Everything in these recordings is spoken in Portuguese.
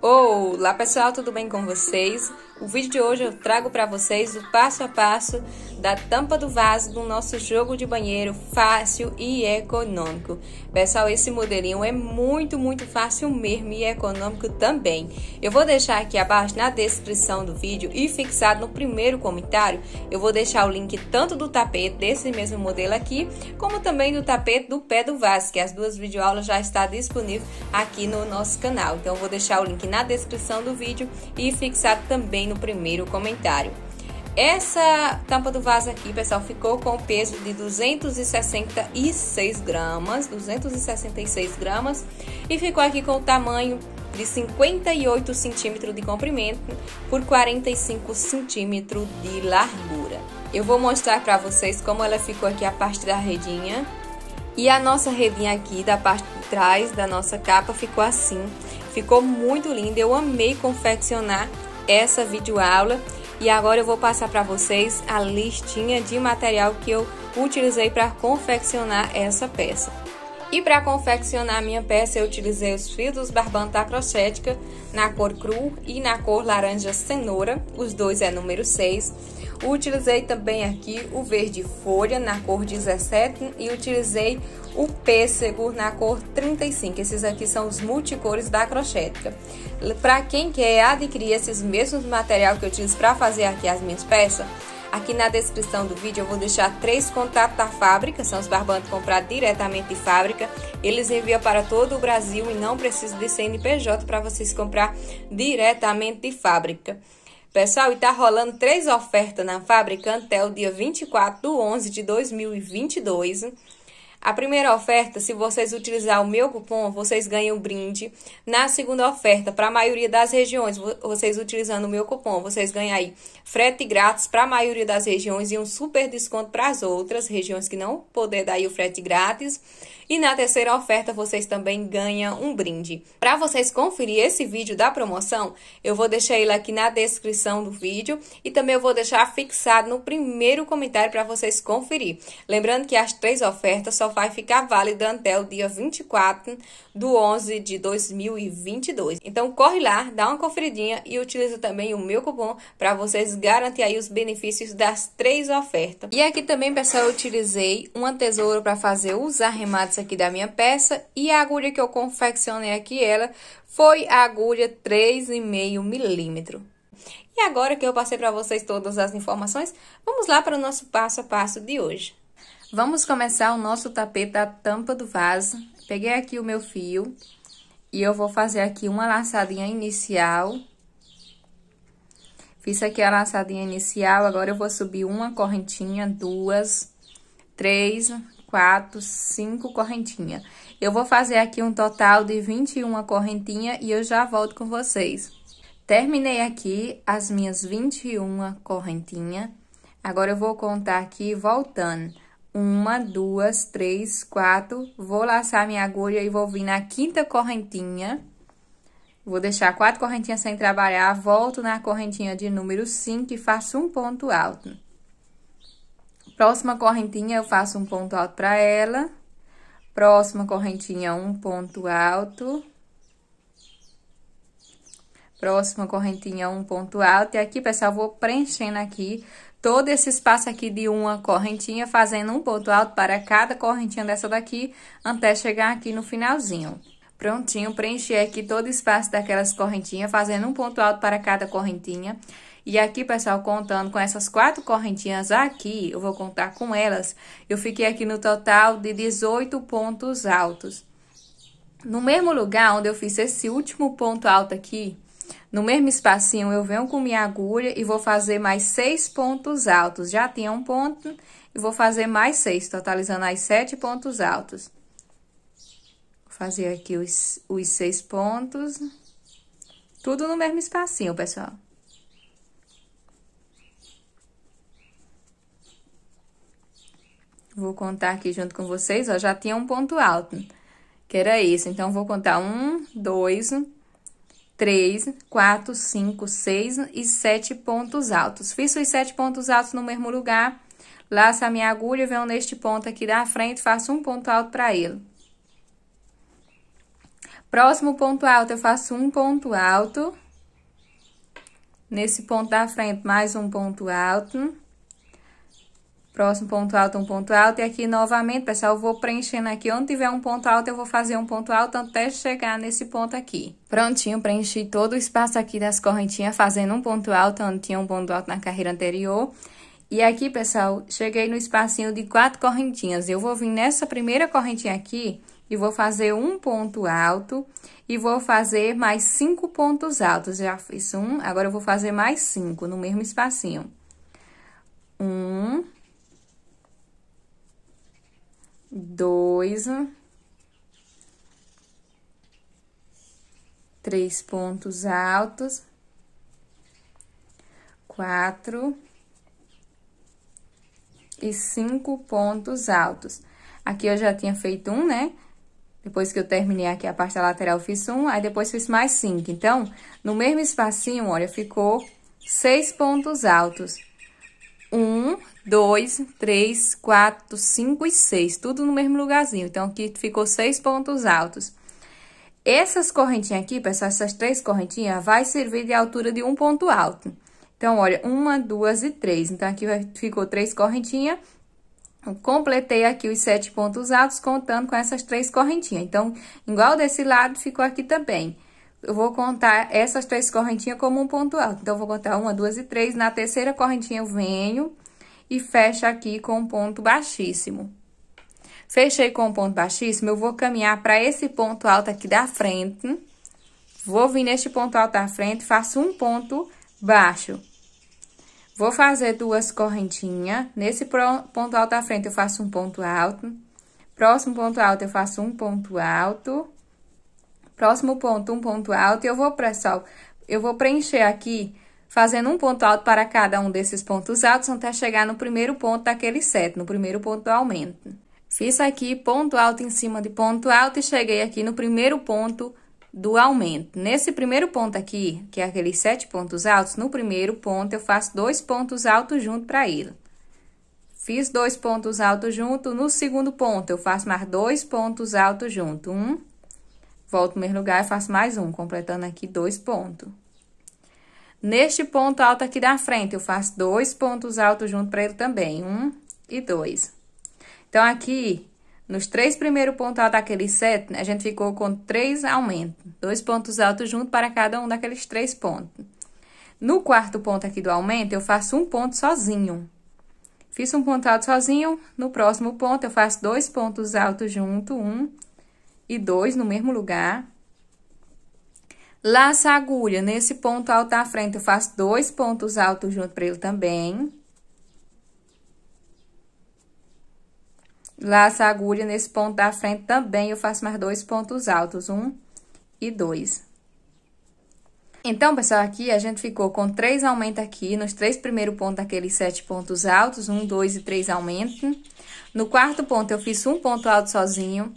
Olá pessoal, tudo bem com vocês? O vídeo de hoje eu trago para vocês o passo a passo da tampa do vaso do nosso jogo de banheiro fácil e econômico. Pessoal, esse modelinho é muito, muito fácil mesmo e econômico também. Eu vou deixar aqui abaixo na descrição do vídeo e fixado no primeiro comentário, eu vou deixar o link tanto do tapete desse mesmo modelo aqui, como também do tapete do pé do vaso, que as duas videoaulas já está disponível aqui no nosso canal. Então eu vou deixar o link na descrição do vídeo e fixado também no primeiro comentário. Essa tampa do vaso aqui, pessoal, ficou com o peso de 266 gramas, 266 gramas, e ficou aqui com o tamanho de 58 centímetros de comprimento por 45 centímetros de largura. Eu vou mostrar para vocês como ela ficou aqui a parte da redinha. E a nossa redinha aqui da parte de trás da nossa capa ficou assim. Ficou muito linda, eu amei confeccionar essa videoaula. aula e agora eu vou passar para vocês a listinha de material que eu utilizei para confeccionar essa peça. E para confeccionar a minha peça eu utilizei os fios barbanta crochética na cor cru e na cor laranja cenoura, os dois é número 6 Utilizei também aqui o verde folha na cor 17 e utilizei o pêssego na cor 35. Esses aqui são os multicores da crochética. Para quem quer adquirir esses mesmos material que eu utilizo para fazer aqui as minhas peças, Aqui na descrição do vídeo eu vou deixar três contatos da fábrica, são os barbantes comprados diretamente de fábrica. Eles enviam para todo o Brasil e não precisa de CNPJ para vocês comprar diretamente de fábrica. Pessoal, e tá rolando três ofertas na fábrica até o dia 24 do 11 de 2022. A primeira oferta, se vocês utilizar o meu cupom, vocês ganham um brinde. Na segunda oferta, para a maioria das regiões, vocês utilizando o meu cupom, vocês ganham aí frete grátis para a maioria das regiões e um super desconto para as outras regiões que não poder dar o frete grátis. E na terceira oferta vocês também ganham um brinde. Para vocês conferir esse vídeo da promoção, eu vou deixar ele aqui na descrição do vídeo e também eu vou deixar fixado no primeiro comentário para vocês conferir. Lembrando que as três ofertas só vai ficar válida até o dia 24 do 11 de 2022. Então corre lá, dá uma conferidinha e utiliza também o meu cupom para vocês garantir aí os benefícios das três ofertas. E aqui também, pessoal, eu utilizei uma tesoura para fazer os arremates aqui da minha peça e a agulha que eu confeccionei aqui, ela foi a agulha 3,5 milímetro. E agora que eu passei para vocês todas as informações, vamos lá para o nosso passo a passo de hoje. Vamos começar o nosso tapete da tampa do vaso. Peguei aqui o meu fio e eu vou fazer aqui uma laçadinha inicial. Fiz aqui a laçadinha inicial, agora eu vou subir uma correntinha, duas, três, quatro, cinco correntinhas. Eu vou fazer aqui um total de 21 correntinha e eu já volto com vocês. Terminei aqui as minhas 21 correntinha. Agora eu vou contar aqui voltando. Uma, duas, três, quatro. Vou laçar minha agulha e vou vir na quinta correntinha. Vou deixar quatro correntinhas sem trabalhar, volto na correntinha de número 5 e faço um ponto alto. Próxima correntinha, eu faço um ponto alto para ela. Próxima correntinha, um ponto alto. Próxima correntinha, um ponto alto. E aqui, pessoal, vou preenchendo aqui todo esse espaço aqui de uma correntinha, fazendo um ponto alto para cada correntinha dessa daqui, até chegar aqui no finalzinho. Prontinho, preenchi aqui todo o espaço daquelas correntinhas, fazendo um ponto alto para cada correntinha. E aqui, pessoal, contando com essas quatro correntinhas aqui, eu vou contar com elas, eu fiquei aqui no total de 18 pontos altos. No mesmo lugar onde eu fiz esse último ponto alto aqui, no mesmo espacinho, eu venho com minha agulha e vou fazer mais seis pontos altos. Já tinha um ponto e vou fazer mais seis, totalizando aí sete pontos altos. Vou fazer aqui os, os seis pontos, tudo no mesmo espacinho, pessoal. Vou contar aqui junto com vocês, ó, já tinha um ponto alto, que era isso. Então, vou contar um, dois, três, quatro, cinco, seis e sete pontos altos. Fiz os sete pontos altos no mesmo lugar, laço a minha agulha, venho neste ponto aqui da frente, faço um ponto alto para ele. Próximo ponto alto, eu faço um ponto alto. Nesse ponto da frente, mais um ponto alto. Próximo ponto alto, um ponto alto. E aqui novamente, pessoal, eu vou preenchendo aqui. Onde tiver um ponto alto, eu vou fazer um ponto alto até chegar nesse ponto aqui. Prontinho, preenchi todo o espaço aqui das correntinhas, fazendo um ponto alto, onde tinha um ponto alto na carreira anterior. E aqui, pessoal, cheguei no espacinho de quatro correntinhas. Eu vou vir nessa primeira correntinha aqui e vou fazer um ponto alto e vou fazer mais cinco pontos altos. Já fiz um, agora eu vou fazer mais cinco no mesmo espacinho. Um, dois, três pontos altos, quatro e cinco pontos altos. Aqui eu já tinha feito um, né? Depois que eu terminei aqui a parte da lateral, fiz um, aí depois fiz mais cinco. Então, no mesmo espacinho, olha, ficou seis pontos altos. Um, 2, 3, 4, 5 e 6, tudo no mesmo lugarzinho. Então, aqui ficou seis pontos altos. Essas correntinhas aqui, pessoal, essas três correntinhas, vai servir de altura de um ponto alto. Então, olha, uma, duas e três. Então, aqui ficou três correntinhas. Completei aqui os sete pontos altos, contando com essas três correntinhas. Então, igual desse lado, ficou aqui também. Eu vou contar essas três correntinhas como um ponto alto. Então, vou contar uma, duas e três. Na terceira correntinha, eu venho e fecha aqui com um ponto baixíssimo. Fechei com um ponto baixíssimo, eu vou caminhar para esse ponto alto aqui da frente. Vou vir neste ponto alto da frente, faço um ponto baixo. Vou fazer duas correntinhas. Nesse ponto alto da frente, eu faço um ponto alto. Próximo ponto alto, eu faço um ponto alto. Próximo ponto, um ponto alto. E eu vou, pessoal, eu vou preencher aqui fazendo um ponto alto para cada um desses pontos altos até chegar no primeiro ponto daquele set, no primeiro ponto do aumento. Fiz aqui ponto alto em cima de ponto alto e cheguei aqui no primeiro ponto do aumento. Nesse primeiro ponto aqui, que é aqueles sete pontos altos, no primeiro ponto eu faço dois pontos altos junto para ele. Fiz dois pontos altos junto, no segundo ponto eu faço mais dois pontos altos junto, um, volto no mesmo lugar e faço mais um, completando aqui dois pontos. Neste ponto alto aqui da frente, eu faço dois pontos altos junto para ele também, um e dois. Então, aqui, nos três primeiros pontos altos daquele set, a gente ficou com três aumentos, dois pontos altos junto para cada um daqueles três pontos. No quarto ponto aqui do aumento, eu faço um ponto sozinho. Fiz um ponto alto sozinho, no próximo ponto eu faço dois pontos altos junto, um e dois no mesmo lugar. Laço a agulha nesse ponto alto da frente, eu faço dois pontos altos junto para ele também. Laço a agulha nesse ponto da frente também, eu faço mais dois pontos altos, um e dois. Então, pessoal, aqui a gente ficou com três aumentos aqui, nos três primeiros pontos aqueles sete pontos altos, um, dois e três aumentos. No quarto ponto eu fiz um ponto alto sozinho,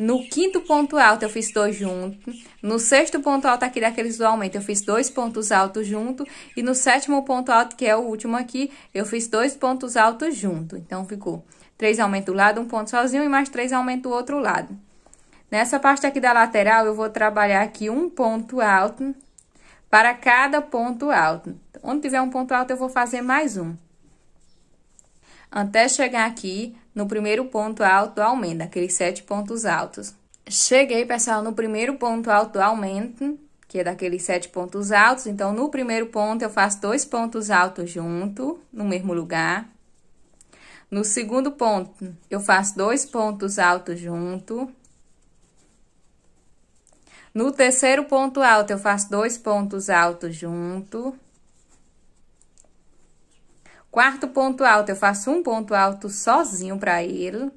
no quinto ponto alto eu fiz dois juntos. No sexto ponto alto aqui daqueles do aumento eu fiz dois pontos altos junto. E no sétimo ponto alto, que é o último aqui, eu fiz dois pontos altos junto. Então, ficou três aumentos do lado, um ponto sozinho e mais três aumentos do outro lado. Nessa parte aqui da lateral, eu vou trabalhar aqui um ponto alto para cada ponto alto. Onde tiver um ponto alto, eu vou fazer mais um até chegar aqui no primeiro ponto alto do aumento, aqueles sete pontos altos. Cheguei, pessoal, no primeiro ponto alto do aumento, que é daqueles sete pontos altos. Então, no primeiro ponto, eu faço dois pontos altos junto, no mesmo lugar. No segundo ponto, eu faço dois pontos altos junto. No terceiro ponto alto, eu faço dois pontos altos junto quarto ponto alto, eu faço um ponto alto sozinho para ele.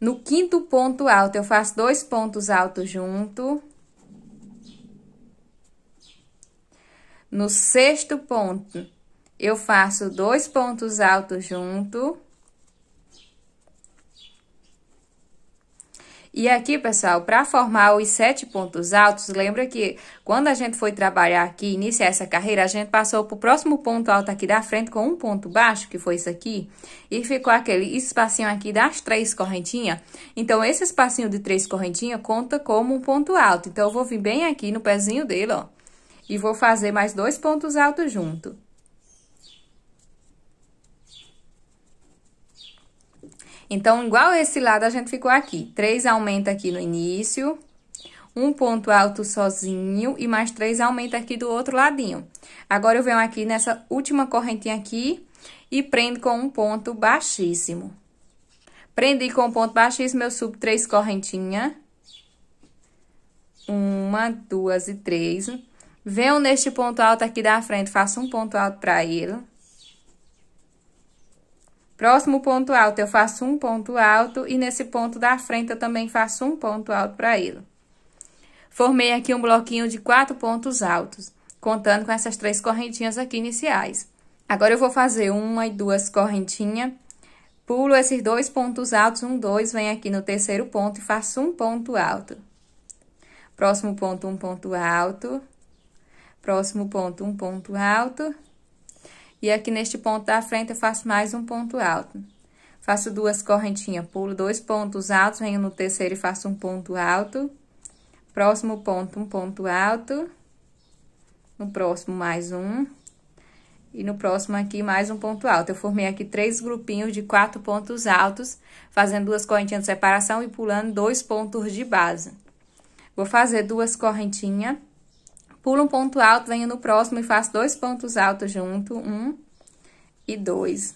No quinto ponto alto, eu faço dois pontos altos junto. No sexto ponto, eu faço dois pontos altos junto. E aqui, pessoal, para formar os sete pontos altos, lembra que quando a gente foi trabalhar aqui, iniciar essa carreira, a gente passou para o próximo ponto alto aqui da frente com um ponto baixo, que foi isso aqui, e ficou aquele espacinho aqui das três correntinhas. Então, esse espacinho de três correntinhas conta como um ponto alto. Então, eu vou vir bem aqui no pezinho dele, ó, e vou fazer mais dois pontos altos junto. Então, igual esse lado, a gente ficou aqui. três aumenta aqui no início, um ponto alto sozinho e mais três aumenta aqui do outro ladinho. Agora, eu venho aqui nessa última correntinha aqui e prendo com um ponto baixíssimo. Prendi com um ponto baixíssimo, eu subo três correntinhas. Uma, duas e três. Venho neste ponto alto aqui da frente, faço um ponto alto pra ele. Próximo ponto alto, eu faço um ponto alto e nesse ponto da frente eu também faço um ponto alto para ele. Formei aqui um bloquinho de quatro pontos altos, contando com essas três correntinhas aqui iniciais. Agora eu vou fazer uma e duas correntinhas, pulo esses dois pontos altos, um, dois, venho aqui no terceiro ponto e faço um ponto alto. Próximo ponto, um ponto alto. Próximo ponto, um ponto alto. E aqui neste ponto da frente eu faço mais um ponto alto. Faço duas correntinhas, pulo dois pontos altos, venho no terceiro e faço um ponto alto. Próximo ponto, um ponto alto. No próximo, mais um. E no próximo aqui, mais um ponto alto. Eu formei aqui três grupinhos de quatro pontos altos, fazendo duas correntinhas de separação e pulando dois pontos de base. Vou fazer duas correntinhas Pulo um ponto alto, venho no próximo e faço dois pontos altos junto. Um e dois.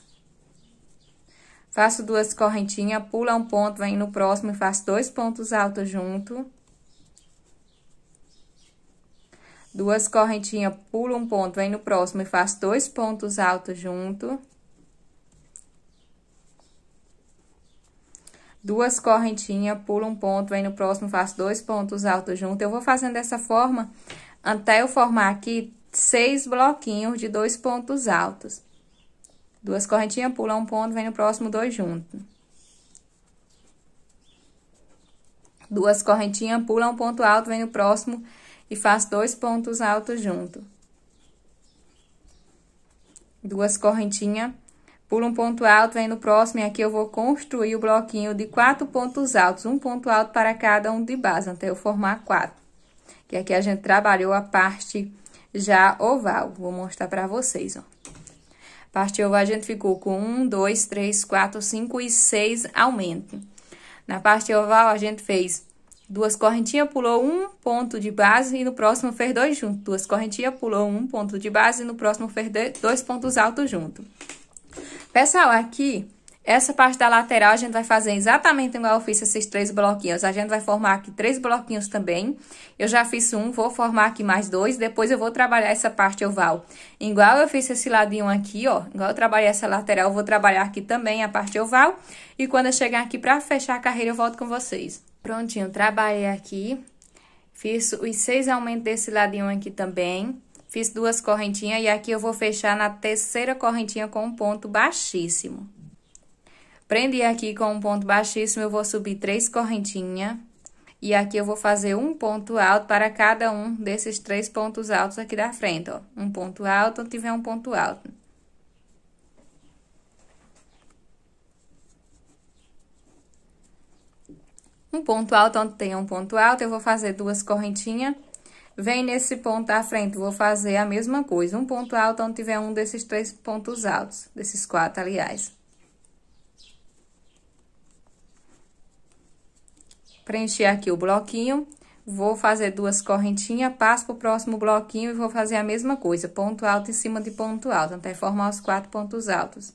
Faço duas correntinhas, pula um ponto, venho no próximo e faço dois pontos altos junto. Duas correntinhas, pulo um ponto, venho no próximo e faço dois pontos altos junto. duas correntinhas, pulo um ponto, venho no próximo, faço dois pontos altos junto. Eu vou fazendo dessa forma até eu formar aqui seis bloquinhos de dois pontos altos. Duas correntinhas, pula um ponto, vem no próximo dois juntos. Duas correntinhas, pula um ponto alto, vem no próximo e faz dois pontos altos junto. Duas correntinhas, pula um ponto alto, vem no próximo e aqui eu vou construir o bloquinho de quatro pontos altos, um ponto alto para cada um de base, até eu formar quatro que aqui a gente trabalhou a parte já oval. Vou mostrar para vocês, ó. Parte oval a gente ficou com um, dois, três, quatro, cinco e seis aumento. Na parte oval a gente fez duas correntinhas, pulou um ponto de base e no próximo fez dois juntos. Duas correntinhas, pulou um ponto de base e no próximo fez dois pontos altos junto. Pessoal, aqui essa parte da lateral a gente vai fazer exatamente igual eu fiz esses três bloquinhos. A gente vai formar aqui três bloquinhos também. Eu já fiz um, vou formar aqui mais dois. Depois eu vou trabalhar essa parte oval. Igual eu fiz esse ladinho aqui, ó. Igual eu trabalhei essa lateral, eu vou trabalhar aqui também a parte oval. E quando eu chegar aqui pra fechar a carreira, eu volto com vocês. Prontinho, trabalhei aqui. Fiz os seis aumentos desse ladinho aqui também. Fiz duas correntinhas e aqui eu vou fechar na terceira correntinha com um ponto baixíssimo. Prendi aqui com um ponto baixíssimo, eu vou subir três correntinhas. E aqui eu vou fazer um ponto alto para cada um desses três pontos altos aqui da frente, ó. Um ponto alto, onde tiver um ponto alto. Um ponto alto, onde tem um ponto alto, eu vou fazer duas correntinhas. Vem nesse ponto à frente, vou fazer a mesma coisa. Um ponto alto, onde tiver um desses três pontos altos, desses quatro, aliás. preencher aqui o bloquinho, vou fazer duas correntinhas, passo para o próximo bloquinho e vou fazer a mesma coisa, ponto alto em cima de ponto alto, até formar os quatro pontos altos.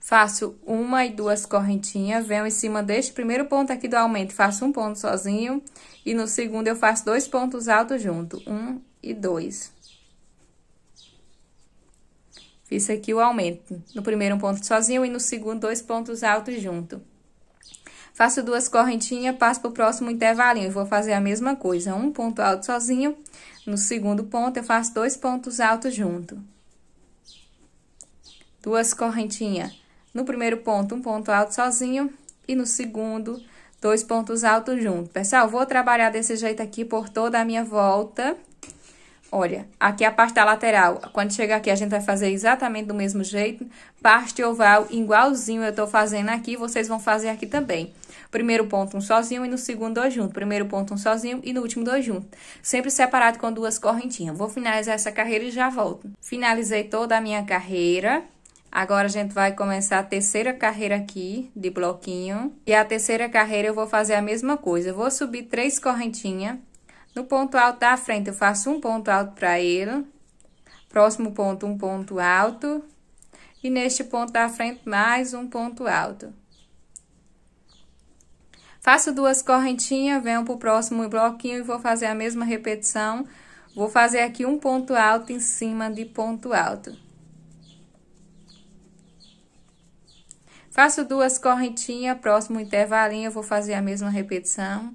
Faço uma e duas correntinhas, venho em cima deste primeiro ponto aqui do aumento, faço um ponto sozinho, e no segundo eu faço dois pontos altos junto, um e dois. Fiz aqui o aumento. No primeiro um ponto sozinho e no segundo dois pontos altos junto. Faço duas correntinhas, passo para o próximo intervalinho e vou fazer a mesma coisa. Um ponto alto sozinho, no segundo ponto eu faço dois pontos altos junto. Duas correntinhas. No primeiro ponto, um ponto alto sozinho e no segundo, dois pontos altos junto. Pessoal, vou trabalhar desse jeito aqui por toda a minha volta. Olha, aqui é a parte lateral, quando chegar aqui a gente vai fazer exatamente do mesmo jeito, parte oval igualzinho eu tô fazendo aqui, vocês vão fazer aqui também. Primeiro ponto um sozinho e no segundo dois juntos, primeiro ponto um sozinho e no último dois juntos. Sempre separado com duas correntinhas. Vou finalizar essa carreira e já volto. Finalizei toda a minha carreira. Agora, a gente vai começar a terceira carreira aqui, de bloquinho. E a terceira carreira, eu vou fazer a mesma coisa. Eu vou subir três correntinhas no ponto alto da frente, eu faço um ponto alto para ele. Próximo ponto, um ponto alto. E neste ponto da frente, mais um ponto alto. Faço duas correntinhas, venho para o próximo bloquinho e vou fazer a mesma repetição. Vou fazer aqui um ponto alto em cima de ponto alto. Faço duas correntinhas, próximo intervalinho, eu vou fazer a mesma repetição.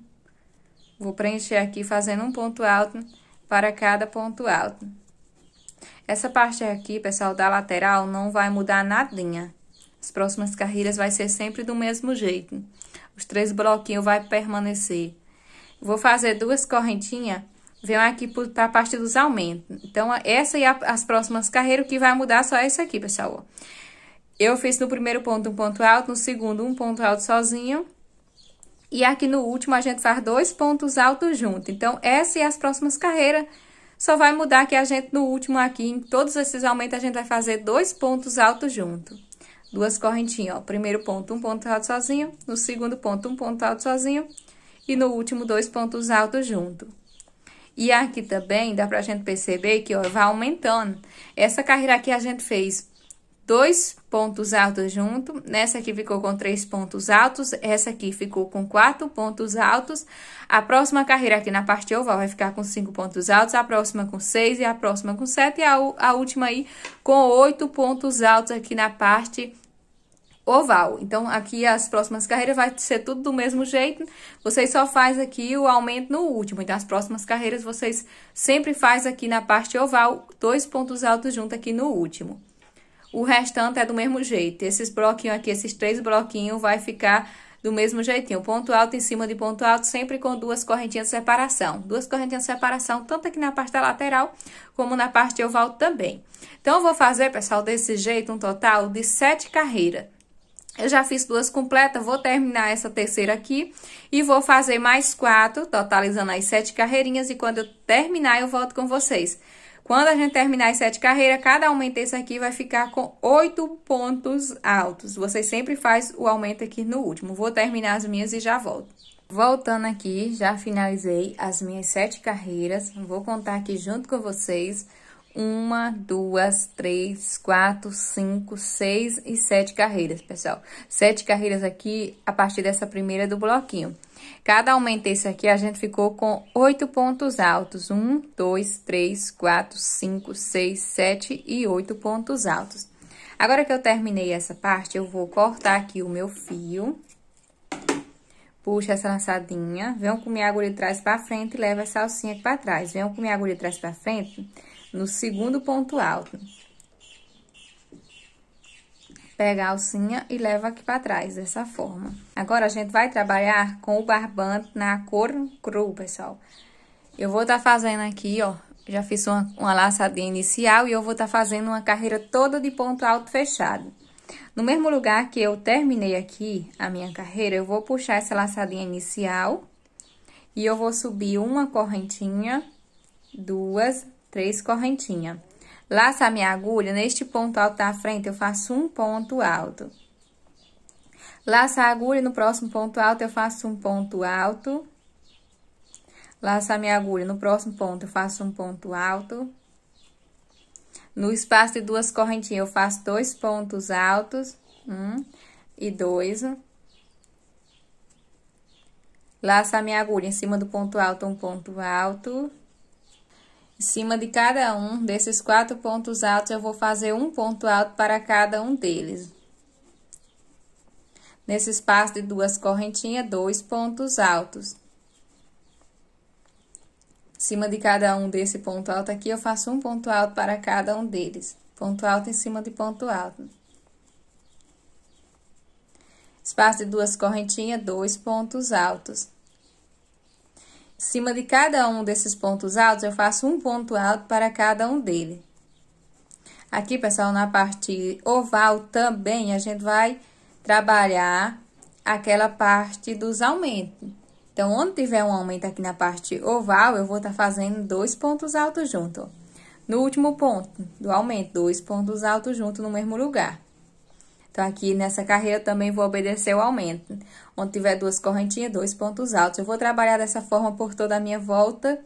Vou preencher aqui fazendo um ponto alto para cada ponto alto. Essa parte aqui, pessoal, da lateral não vai mudar nadinha. As próximas carreiras vai ser sempre do mesmo jeito. Os três bloquinhos vai permanecer. Vou fazer duas correntinhas, venho aqui para a parte dos aumentos. Então, essa e a, as próximas carreiras, o que vai mudar só é isso aqui, pessoal. Eu fiz no primeiro ponto um ponto alto, no segundo um ponto alto sozinho e aqui no último a gente faz dois pontos altos juntos. Então, essa e as próximas carreiras só vai mudar que a gente no último aqui, em todos esses aumentos, a gente vai fazer dois pontos altos junto. Duas correntinhas, ó. Primeiro ponto, um ponto alto sozinho. No segundo ponto, um ponto alto sozinho. E no último, dois pontos altos junto. E aqui também dá pra gente perceber que, ó, vai aumentando. Essa carreira aqui a gente fez dois pontos altos junto. Nessa aqui ficou com três pontos altos, essa aqui ficou com quatro pontos altos. A próxima carreira aqui na parte oval vai ficar com cinco pontos altos, a próxima com seis e a próxima com sete. E a, a última aí com oito pontos altos aqui na parte oval. Então, aqui as próximas carreiras vai ser tudo do mesmo jeito. Vocês só faz aqui o aumento no último. Então, as próximas carreiras vocês sempre faz aqui na parte oval, dois pontos altos junto aqui no último o restante é do mesmo jeito. Esses bloquinhos aqui, esses três bloquinhos, vai ficar do mesmo jeitinho. Ponto alto em cima de ponto alto, sempre com duas correntinhas de separação. Duas correntinhas de separação, tanto aqui na parte da lateral, como na parte de oval também. Então, eu vou fazer, pessoal, desse jeito, um total de sete carreiras. Eu já fiz duas completas, vou terminar essa terceira aqui e vou fazer mais quatro, totalizando as sete carreirinhas. E quando eu terminar, eu volto com vocês. Quando a gente terminar as sete carreiras, cada aumento desse aqui vai ficar com oito pontos altos. Você sempre faz o aumento aqui no último. Vou terminar as minhas e já volto. Voltando aqui, já finalizei as minhas sete carreiras. Vou contar aqui junto com vocês uma, duas, três, quatro, cinco, seis e sete carreiras, pessoal. Sete carreiras aqui a partir dessa primeira do bloquinho. Cada aumento desse aqui, a gente ficou com oito pontos altos. Um, dois, três, quatro, cinco, seis, sete e oito pontos altos. Agora que eu terminei essa parte, eu vou cortar aqui o meu fio. Puxa essa lançadinha. Venham com minha agulha de trás pra frente e leva essa alcinha aqui pra trás. Venham com minha agulha de trás pra frente no segundo ponto alto. Pega a alcinha e leva aqui para trás, dessa forma. Agora, a gente vai trabalhar com o barbante na cor cru, pessoal. Eu vou estar tá fazendo aqui, ó, já fiz uma, uma laçadinha inicial e eu vou estar tá fazendo uma carreira toda de ponto alto fechado. No mesmo lugar que eu terminei aqui a minha carreira, eu vou puxar essa laçadinha inicial e eu vou subir uma correntinha, duas, três correntinhas. Laço a minha agulha neste ponto alto da frente, eu faço um ponto alto. Laço a agulha no próximo ponto alto, eu faço um ponto alto. Laço a minha agulha no próximo ponto, eu faço um ponto alto. No espaço de duas correntinhas, eu faço dois pontos altos. Um e dois. Laço a minha agulha em cima do ponto alto, um ponto alto. Em cima de cada um desses quatro pontos altos, eu vou fazer um ponto alto para cada um deles. Nesse espaço de duas correntinhas, dois pontos altos. Em cima de cada um desse ponto alto aqui, eu faço um ponto alto para cada um deles. Ponto alto em cima de ponto alto. Espaço de duas correntinhas, dois pontos altos cima de cada um desses pontos altos, eu faço um ponto alto para cada um dele. Aqui, pessoal, na parte oval também, a gente vai trabalhar aquela parte dos aumentos. Então, onde tiver um aumento aqui na parte oval, eu vou estar tá fazendo dois pontos altos junto. No último ponto do aumento, dois pontos altos junto no mesmo lugar. Então, aqui nessa carreira também vou obedecer o aumento. Onde tiver duas correntinhas, dois pontos altos. Eu vou trabalhar dessa forma por toda a minha volta.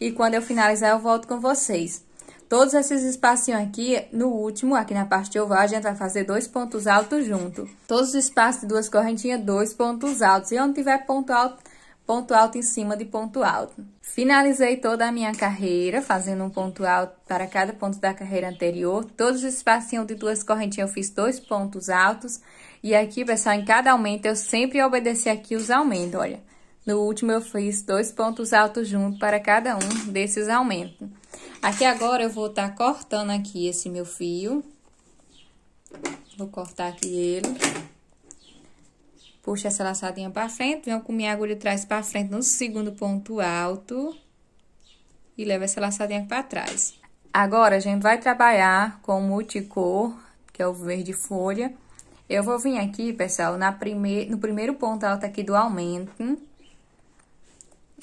E quando eu finalizar, eu volto com vocês. Todos esses espacinhos aqui, no último, aqui na parte de oval, a gente vai fazer dois pontos altos junto. Todos os espaços de duas correntinhas, dois pontos altos. E onde tiver ponto alto, ponto alto em cima de ponto alto. Finalizei toda a minha carreira fazendo um ponto alto para cada ponto da carreira anterior. Todos os espacinhos de duas correntinhas eu fiz dois pontos altos. E aqui, pessoal, em cada aumento eu sempre obedeci aqui os aumentos, olha. No último eu fiz dois pontos altos junto para cada um desses aumentos. Aqui agora eu vou estar tá cortando aqui esse meu fio. Vou cortar aqui ele. Puxa essa laçadinha para frente, venho com minha agulha de trás para frente no segundo ponto alto e leva essa laçadinha para trás. Agora, a gente vai trabalhar com o multicor, que é o verde folha. Eu vou vir aqui, pessoal, na primeir, no primeiro ponto alto aqui do aumento.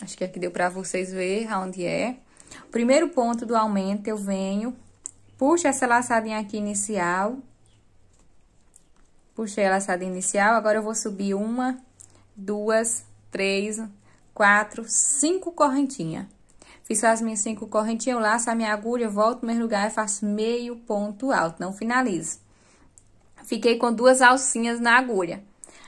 Acho que aqui deu para vocês ver aonde é. Primeiro ponto do aumento, eu venho, puxo essa laçadinha aqui inicial Puxei a laçada inicial, agora eu vou subir uma, duas, três, quatro, cinco correntinhas. Fiz as minhas cinco correntinhas, eu laço a minha agulha, volto no mesmo lugar e faço meio ponto alto, não finalizo. Fiquei com duas alcinhas na agulha.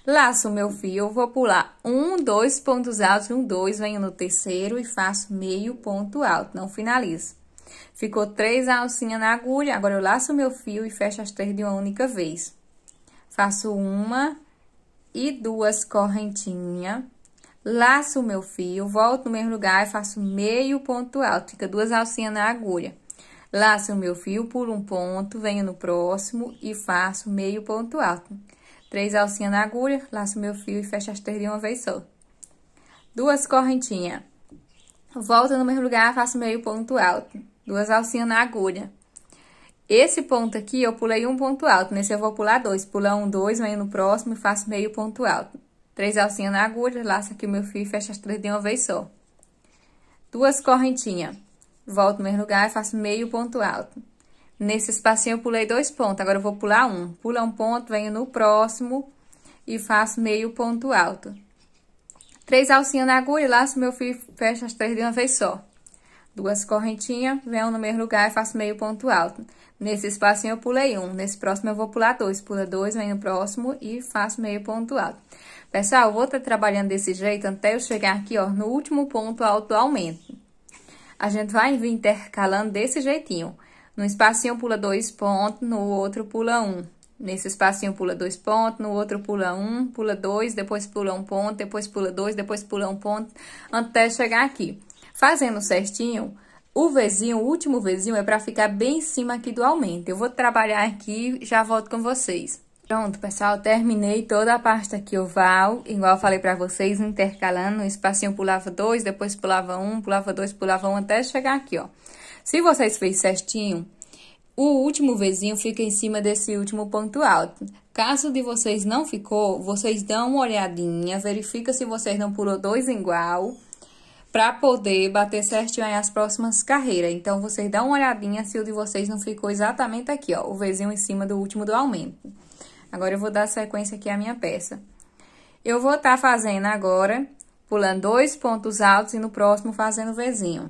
Laço o meu fio, eu vou pular um, dois pontos altos, um, dois, venho no terceiro e faço meio ponto alto, não finalizo. Ficou três alcinhas na agulha, agora eu laço o meu fio e fecho as três de uma única vez faço uma e duas correntinhas, laço o meu fio, volto no mesmo lugar e faço meio ponto alto, fica duas alcinhas na agulha. Laço o meu fio, pulo um ponto, venho no próximo e faço meio ponto alto. Três alcinhas na agulha, laço meu fio e fecho as três de uma vez só. Duas correntinhas. Volto no mesmo lugar, faço meio ponto alto. Duas alcinhas na agulha. Esse ponto aqui eu pulei um ponto alto, nesse eu vou pular dois. pula um, dois, venho no próximo e faço meio ponto alto. Três alcinhas na agulha, laço aqui o meu fio e fecho as três de uma vez só. Duas correntinhas. Volto no mesmo lugar e faço meio ponto alto. Nesse espacinho eu pulei dois pontos, agora eu vou pular um. Pula um ponto, venho no próximo e faço meio ponto alto. Três alcinhas na agulha, laço meu fio e fecho as três de uma vez só duas correntinhas, venho no mesmo lugar e faço meio ponto alto. Nesse espacinho eu pulei um, nesse próximo eu vou pular dois, pula dois, vem no próximo e faço meio ponto alto. Pessoal, eu vou estar tá trabalhando desse jeito até eu chegar aqui, ó, no último ponto alto aumento. A gente vai vir intercalando desse jeitinho. no espacinho pula dois pontos, no outro pula um. Nesse espacinho pula dois pontos, no outro pula um, pula dois, depois pula um ponto, depois pula dois, depois pula um ponto, até chegar aqui. Fazendo certinho, o vizinho, o último vizinho é para ficar bem em cima aqui do aumento. Eu vou trabalhar aqui e já volto com vocês. Pronto, pessoal, terminei toda a parte aqui oval, igual eu falei para vocês, intercalando, um espacinho pulava dois, depois pulava um, pulava dois, pulava um, até chegar aqui, ó. Se vocês fez certinho, o último vizinho fica em cima desse último ponto alto. Caso de vocês não ficou, vocês dão uma olhadinha, verifica se vocês não pulou dois igual, para poder bater certinho aí as próximas carreiras. Então, vocês dão uma olhadinha se o de vocês não ficou exatamente aqui, ó, o Vzinho em cima do último do aumento. Agora, eu vou dar sequência aqui à minha peça. Eu vou estar tá fazendo agora, pulando dois pontos altos e no próximo fazendo o Vzinho.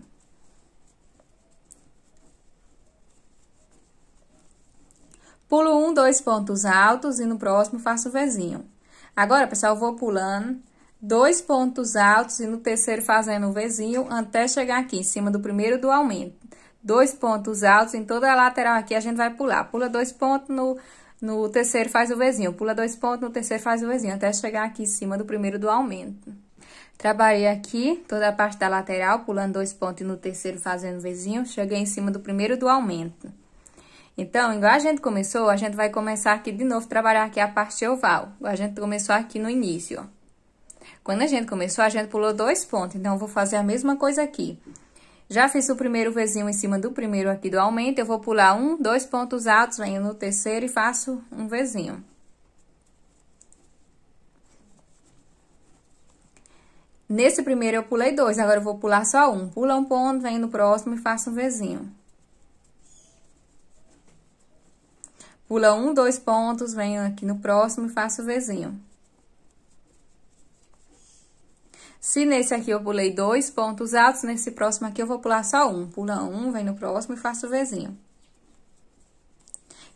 Pulo um, dois pontos altos e no próximo faço o Vzinho. Agora, pessoal, eu vou pulando dois pontos altos e no terceiro fazendo o vizinho até chegar aqui em cima do primeiro do aumento. Dois pontos altos em toda a lateral aqui a gente vai pular. Pula dois pontos no, no terceiro faz o vizinho, pula dois pontos no terceiro faz o vizinho até chegar aqui em cima do primeiro do aumento. Trabalhei aqui toda a parte da lateral, pulando dois pontos e no terceiro fazendo o vizinho, cheguei em cima do primeiro do aumento. Então, igual a gente começou, a gente vai começar aqui de novo, trabalhar aqui a parte oval. Igual a gente começou aqui no início, ó. Quando a gente começou, a gente pulou dois pontos, então vou fazer a mesma coisa aqui. Já fiz o primeiro vizinho em cima do primeiro aqui do aumento, eu vou pular um, dois pontos altos, venho no terceiro e faço um vizinho. Nesse primeiro eu pulei dois, agora eu vou pular só um. Pula um ponto, venho no próximo e faço um vizinho. Pula um, dois pontos, venho aqui no próximo e faço o vizinho. Se nesse aqui eu pulei dois pontos altos, nesse próximo aqui eu vou pular só um. Pula um, vem no próximo e faço o Vzinho.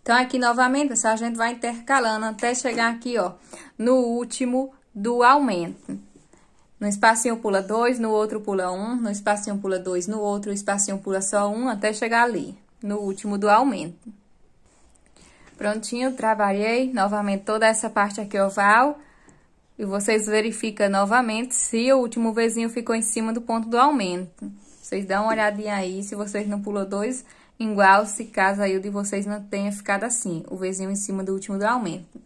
Então, aqui novamente, a gente vai intercalando até chegar aqui, ó, no último do aumento. No espacinho pula dois, no outro pula um, no espacinho pula dois, no outro espacinho pula só um, até chegar ali, no último do aumento. Prontinho, trabalhei novamente toda essa parte aqui oval e vocês verificam novamente se o último vizinho ficou em cima do ponto do aumento. Vocês dão uma olhadinha aí, se vocês não pulou dois igual, se caso aí o de vocês não tenha ficado assim, o vizinho em cima do último do aumento.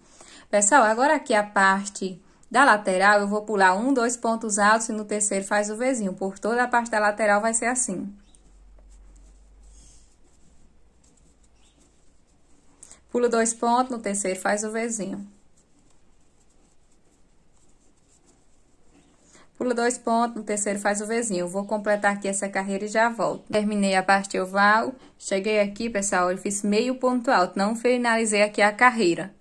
Pessoal, agora aqui a parte da lateral, eu vou pular um, dois pontos altos e no terceiro faz o vizinho. Por toda a parte da lateral vai ser assim. Pulo dois pontos, no terceiro faz o vizinho. Pula dois pontos, no terceiro faz o Vzinho. Vou completar aqui essa carreira e já volto. Terminei a parte oval, cheguei aqui, pessoal, eu fiz meio ponto alto, não finalizei aqui a carreira.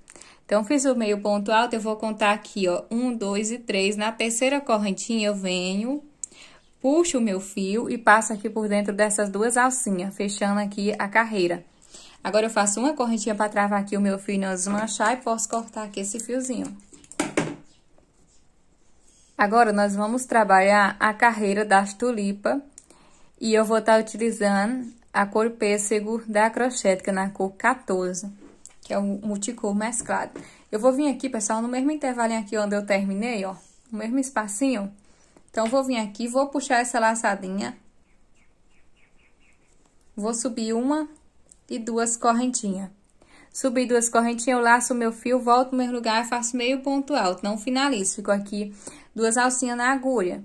Então, fiz o meio ponto alto, eu vou contar aqui, ó, um, dois e três. Na terceira correntinha, eu venho, puxo o meu fio e passo aqui por dentro dessas duas alcinhas, fechando aqui a carreira. Agora, eu faço uma correntinha para travar aqui o meu fio e não desmanchar e posso cortar aqui esse fiozinho. Agora nós vamos trabalhar a carreira das tulipas e eu vou estar tá utilizando a cor pêssego da Crochética na cor 14, que é o multicor mesclado. Eu vou vir aqui, pessoal, no mesmo intervalinho aqui onde eu terminei, ó, no mesmo espacinho. Então, vou vir aqui, vou puxar essa laçadinha, vou subir uma e duas correntinhas. Subi duas correntinhas, eu laço o meu fio, volto no mesmo lugar e faço meio ponto alto. Não finalizo, fico aqui duas alcinhas na agulha.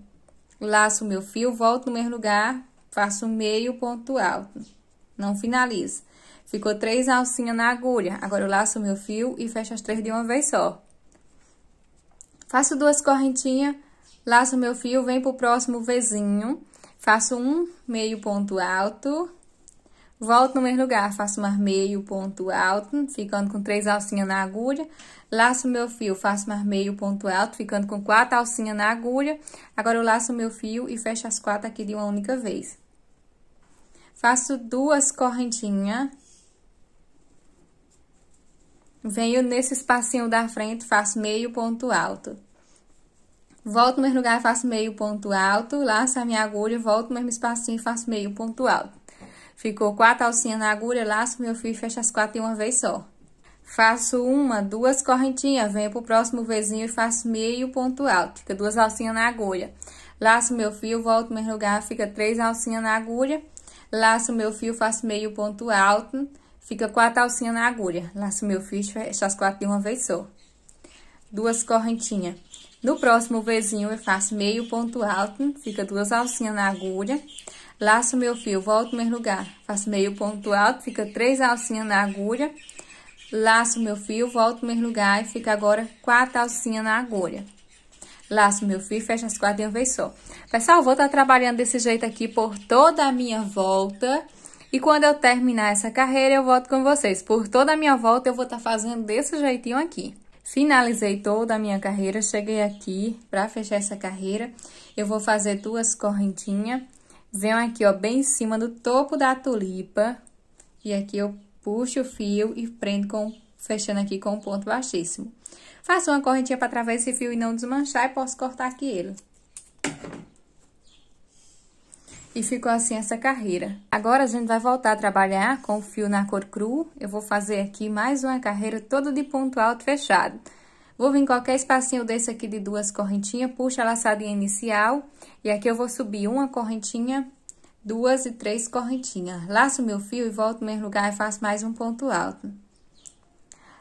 Laço o meu fio, volto no mesmo lugar, faço meio ponto alto. Não finalizo. Ficou três alcinhas na agulha. Agora eu laço o meu fio e fecho as três de uma vez só. Faço duas correntinhas, laço o meu fio, venho pro próximo vizinho, faço um meio ponto alto, Volto no mesmo lugar, faço mais meio ponto alto, ficando com três alcinhas na agulha. Laço meu fio, faço mais meio ponto alto, ficando com quatro alcinhas na agulha. Agora eu laço meu fio e fecho as quatro aqui de uma única vez. Faço duas correntinhas. Venho nesse espacinho da frente, faço meio ponto alto. Volto no mesmo lugar, faço meio ponto alto, laço a minha agulha, volto no mesmo espacinho e faço meio ponto alto. Ficou quatro alcinhas na agulha, laço meu fio e fecho as quatro de uma vez só. Faço uma, duas correntinhas, venho pro próximo vizinho e faço meio ponto alto. Fica duas alcinhas na agulha. Laço meu fio, volto no meu lugar, fica três alcinhas na agulha. Laço meu fio, faço meio ponto alto. Fica quatro alcinhas na agulha. Laço meu fio e fecho as quatro de uma vez só. Duas correntinhas. No próximo vizinho eu faço meio ponto alto, fica duas alcinhas na agulha. Laço meu fio, volto meu lugar. Faço meio ponto alto, fica três alcinhas na agulha. Laço meu fio, volto meu lugar e fica agora quatro alcinhas na agulha. Laço meu fio fecho as quatro de uma vez só. Pessoal, vou estar tá trabalhando desse jeito aqui por toda a minha volta. E quando eu terminar essa carreira, eu volto com vocês. Por toda a minha volta, eu vou estar tá fazendo desse jeitinho aqui. Finalizei toda a minha carreira, cheguei aqui para fechar essa carreira. Eu vou fazer duas correntinhas venho aqui, ó, bem em cima do topo da tulipa. E aqui eu puxo o fio e prendo com, fechando aqui com um ponto baixíssimo. Faço uma correntinha para através esse fio e não desmanchar e posso cortar aqui ele. E ficou assim essa carreira. Agora a gente vai voltar a trabalhar com o fio na cor cru. Eu vou fazer aqui mais uma carreira toda de ponto alto fechado. Vou vir em qualquer espacinho desse aqui de duas correntinhas, puxo a laçadinha inicial e aqui eu vou subir uma correntinha, duas e três correntinhas. Laço meu fio e volto no mesmo lugar e faço mais um ponto alto.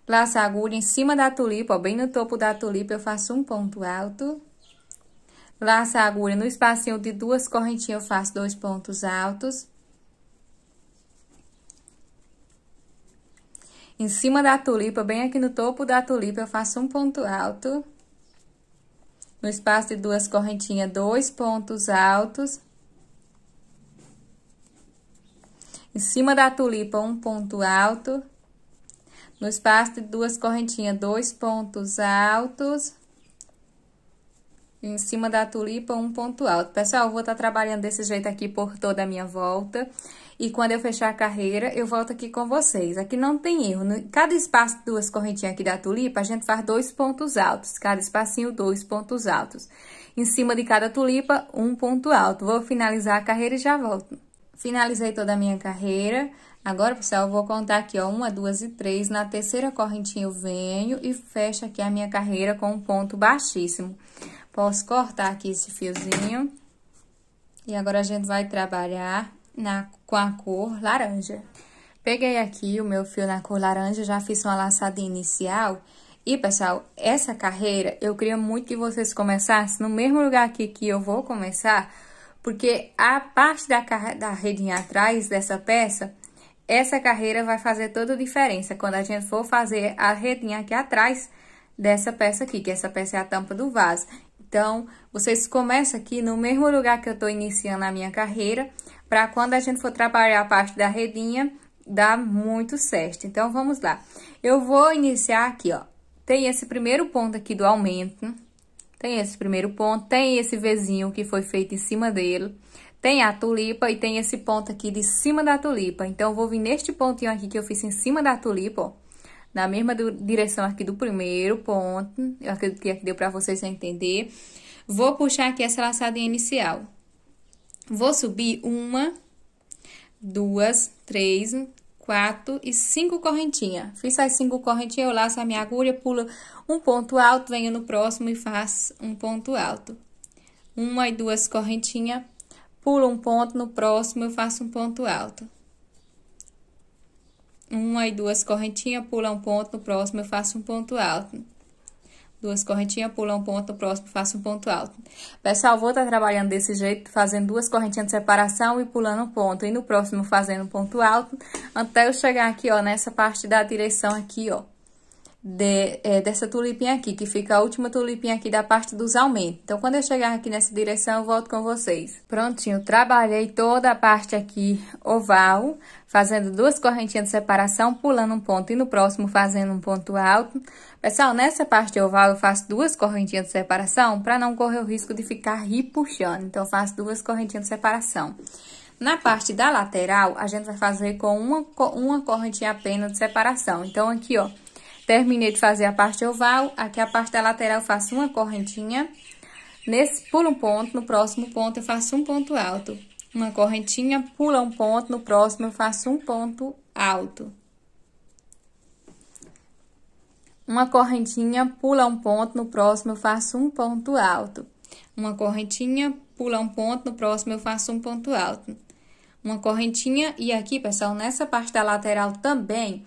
Laço a agulha em cima da tulipa, ó, bem no topo da tulipa eu faço um ponto alto. Laço a agulha no espacinho de duas correntinhas eu faço dois pontos altos. Em cima da tulipa, bem aqui no topo da tulipa, eu faço um ponto alto. No espaço de duas correntinhas, dois pontos altos. Em cima da tulipa, um ponto alto. No espaço de duas correntinhas, dois pontos altos em cima da tulipa um ponto alto. Pessoal, eu vou estar tá trabalhando desse jeito aqui por toda a minha volta. E quando eu fechar a carreira, eu volto aqui com vocês. Aqui não tem erro. No, cada espaço, duas correntinhas aqui da tulipa, a gente faz dois pontos altos. Cada espacinho, dois pontos altos. Em cima de cada tulipa, um ponto alto. Vou finalizar a carreira e já volto. Finalizei toda a minha carreira. Agora, pessoal, eu vou contar aqui, ó, uma, duas e três. Na terceira correntinha eu venho e fecho aqui a minha carreira com um ponto baixíssimo. Posso cortar aqui esse fiozinho. E agora a gente vai trabalhar na, com a cor laranja. Peguei aqui o meu fio na cor laranja, já fiz uma laçada inicial. E, pessoal, essa carreira eu queria muito que vocês começassem no mesmo lugar aqui que eu vou começar, porque a parte da, da redinha atrás dessa peça, essa carreira vai fazer toda a diferença quando a gente for fazer a redinha aqui atrás dessa peça aqui, que essa peça é a tampa do vaso. Então, vocês começam aqui no mesmo lugar que eu estou iniciando a minha carreira, para quando a gente for trabalhar a parte da redinha, dar muito certo. Então, vamos lá. Eu vou iniciar aqui, ó. Tem esse primeiro ponto aqui do aumento, tem esse primeiro ponto, tem esse vizinho que foi feito em cima dele, tem a tulipa e tem esse ponto aqui de cima da tulipa. Então, eu vou vir neste pontinho aqui que eu fiz em cima da tulipa, ó na mesma direção aqui do primeiro ponto. Eu acredito que aqui deu para vocês entender. Vou puxar aqui essa laçadinha inicial. Vou subir uma, duas, três, quatro e cinco correntinhas. Fiz as cinco correntinhas, eu laço a minha agulha, pulo um ponto alto, venho no próximo e faço um ponto alto. Uma e duas correntinhas, pulo um ponto no próximo, eu faço um ponto alto uma e duas correntinhas, pula um ponto, no próximo eu faço um ponto alto. Duas correntinhas, pula um ponto, no próximo faço um ponto alto. Pessoal, vou estar tá trabalhando desse jeito, fazendo duas correntinhas de separação e pulando um ponto. E no próximo fazendo um ponto alto, até eu chegar aqui, ó, nessa parte da direção aqui, ó de, é, dessa tulipinha aqui, que fica a última tulipinha aqui da parte dos aumentos. Então, quando eu chegar aqui nessa direção, eu volto com vocês. Prontinho, trabalhei toda a parte aqui oval, fazendo duas correntinhas de separação, pulando um ponto e no próximo fazendo um ponto alto. Pessoal, nessa parte oval eu faço duas correntinhas de separação para não correr o risco de ficar ripuxando. Então, eu faço duas correntinhas de separação. Na parte da lateral, a gente vai fazer com uma, uma correntinha apenas de separação. Então, aqui, ó, Terminei de fazer a parte oval, aqui a parte da lateral eu faço uma correntinha. Nesse, pula um ponto, no próximo ponto eu faço um ponto alto. Uma correntinha, pula um ponto, no próximo eu faço um ponto alto. Uma correntinha, pula um ponto, no próximo eu faço um ponto alto. Uma correntinha, pula um ponto, no próximo eu faço um ponto alto. Uma correntinha, e aqui, pessoal, nessa parte da lateral também,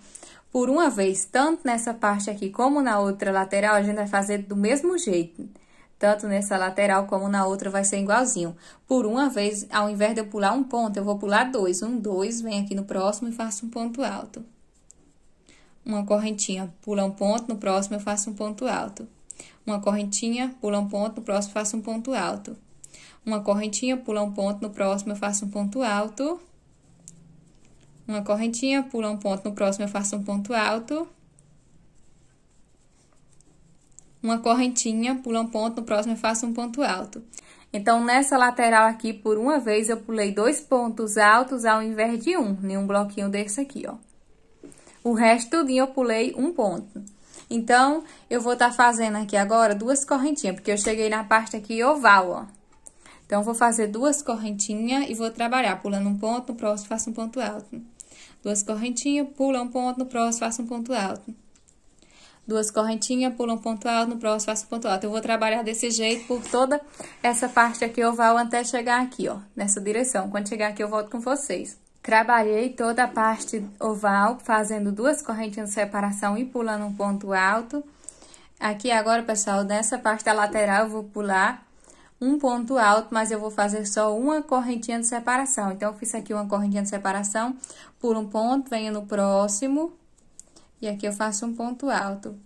por uma vez, tanto nessa parte aqui como na outra lateral, a gente vai fazer do mesmo jeito. Tanto nessa lateral como na outra vai ser igualzinho. Por uma vez, ao invés de eu pular um ponto, eu vou pular dois. Um, dois, vem aqui no próximo e faço um ponto alto. Uma correntinha, pula um ponto, no próximo eu faço um ponto alto. Uma correntinha, pula um ponto, no próximo eu faço um ponto alto. Uma correntinha, pula um ponto, no próximo eu faço um ponto alto uma correntinha, pula um ponto, no próximo eu faço um ponto alto. Uma correntinha, pula um ponto, no próximo eu faço um ponto alto. Então, nessa lateral aqui, por uma vez, eu pulei dois pontos altos ao invés de um, em um bloquinho desse aqui, ó. O resto tudinho eu pulei um ponto. Então, eu vou estar tá fazendo aqui agora duas correntinhas, porque eu cheguei na parte aqui oval, ó. Então, vou fazer duas correntinhas e vou trabalhar pulando um ponto, no próximo faço um ponto alto. Duas correntinhas, pula um ponto, no próximo faça um ponto alto. Duas correntinhas, pula um ponto alto, no próximo faça um ponto alto. Eu vou trabalhar desse jeito por toda essa parte aqui oval até chegar aqui, ó, nessa direção. Quando chegar aqui eu volto com vocês. Trabalhei toda a parte oval, fazendo duas correntinhas de separação e pulando um ponto alto. Aqui agora, pessoal, nessa parte da lateral eu vou pular um ponto alto, mas eu vou fazer só uma correntinha de separação. Então, eu fiz aqui uma correntinha de separação, por um ponto, venho no próximo, e aqui eu faço um ponto alto.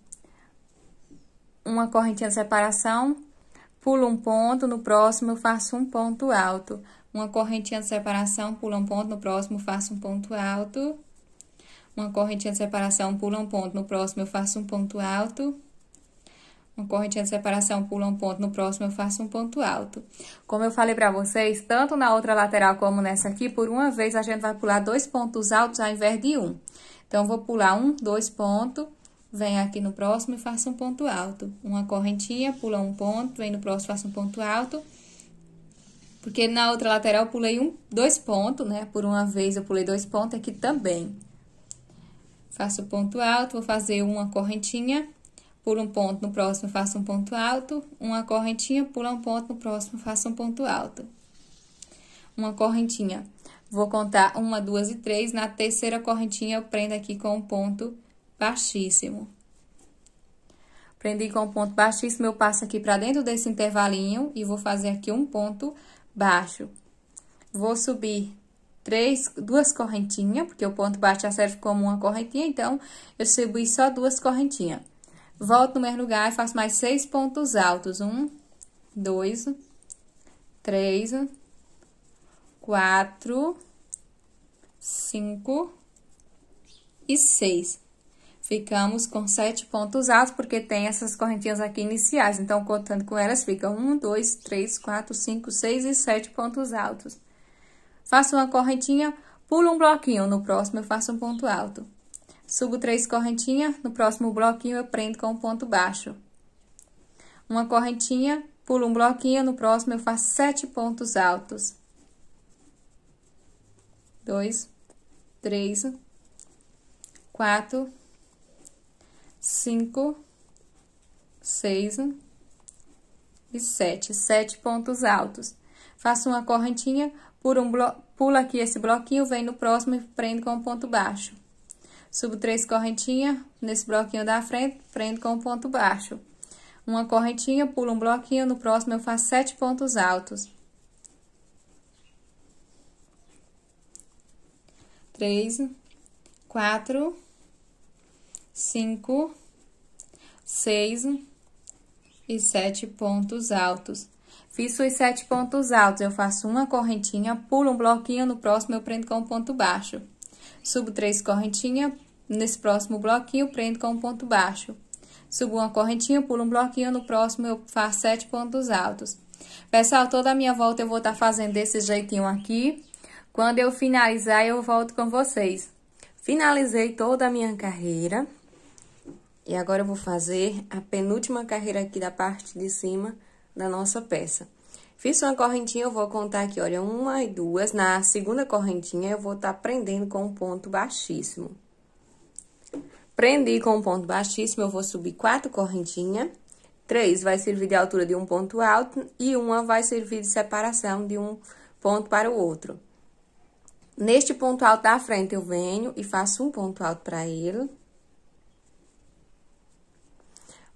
Uma correntinha de separação, pulo um ponto, no próximo eu faço um ponto alto. Uma correntinha de separação, pulo um ponto, no próximo eu faço um ponto alto. Uma correntinha de separação, pulo um ponto, no próximo eu faço um ponto alto uma correntinha de separação pula um ponto, no próximo eu faço um ponto alto. Como eu falei para vocês, tanto na outra lateral como nessa aqui, por uma vez a gente vai pular dois pontos altos ao invés de um. Então, vou pular um, dois pontos, Vem aqui no próximo e faço um ponto alto. Uma correntinha, pula um ponto, vem no próximo, faço um ponto alto. Porque na outra lateral eu pulei um, dois pontos, né? Por uma vez eu pulei dois pontos aqui também. Faço ponto alto, vou fazer uma correntinha, pula um ponto no próximo, faça um ponto alto. Uma correntinha, pula um ponto no próximo, faça um ponto alto. Uma correntinha. Vou contar uma, duas e três. Na terceira correntinha, eu prendo aqui com um ponto baixíssimo. Prendi com um ponto baixíssimo, eu passo aqui para dentro desse intervalinho e vou fazer aqui um ponto baixo. Vou subir três, duas correntinhas, porque o ponto baixo já serve como uma correntinha, então eu subi só duas correntinhas. Volto no mesmo lugar e faço mais seis pontos altos. Um, dois, três, quatro, cinco e seis. Ficamos com sete pontos altos, porque tem essas correntinhas aqui iniciais. Então, contando com elas, fica um, dois, três, quatro, cinco, seis e sete pontos altos. Faço uma correntinha, pulo um bloquinho. No próximo, eu faço um ponto alto. Subo três correntinhas, no próximo bloquinho eu prendo com um ponto baixo. Uma correntinha, pulo um bloquinho, no próximo eu faço sete pontos altos. Dois, três, quatro, cinco, seis e sete. Sete pontos altos. Faço uma correntinha, pulo, um blo... pulo aqui esse bloquinho, vem no próximo e prendo com um ponto baixo. Subo três correntinhas nesse bloquinho da frente, prendo com um ponto baixo. Uma correntinha, pulo um bloquinho, no próximo eu faço sete pontos altos. Três, quatro, cinco, seis e sete pontos altos. Fiz os sete pontos altos, eu faço uma correntinha, pulo um bloquinho, no próximo eu prendo com um ponto baixo. Subo três correntinhas, nesse próximo bloquinho prendo com um ponto baixo. Subo uma correntinha, pulo um bloquinho, no próximo eu faço sete pontos altos. Pessoal, toda a minha volta eu vou estar tá fazendo desse jeitinho aqui. Quando eu finalizar, eu volto com vocês. Finalizei toda a minha carreira. E agora eu vou fazer a penúltima carreira aqui da parte de cima da nossa peça. Fiz uma correntinha, eu vou contar aqui, olha, uma e duas. Na segunda correntinha, eu vou estar tá prendendo com um ponto baixíssimo. Prendi com um ponto baixíssimo, eu vou subir quatro correntinhas. Três vai servir de altura de um ponto alto e uma vai servir de separação de um ponto para o outro. Neste ponto alto da frente, eu venho e faço um ponto alto para ele.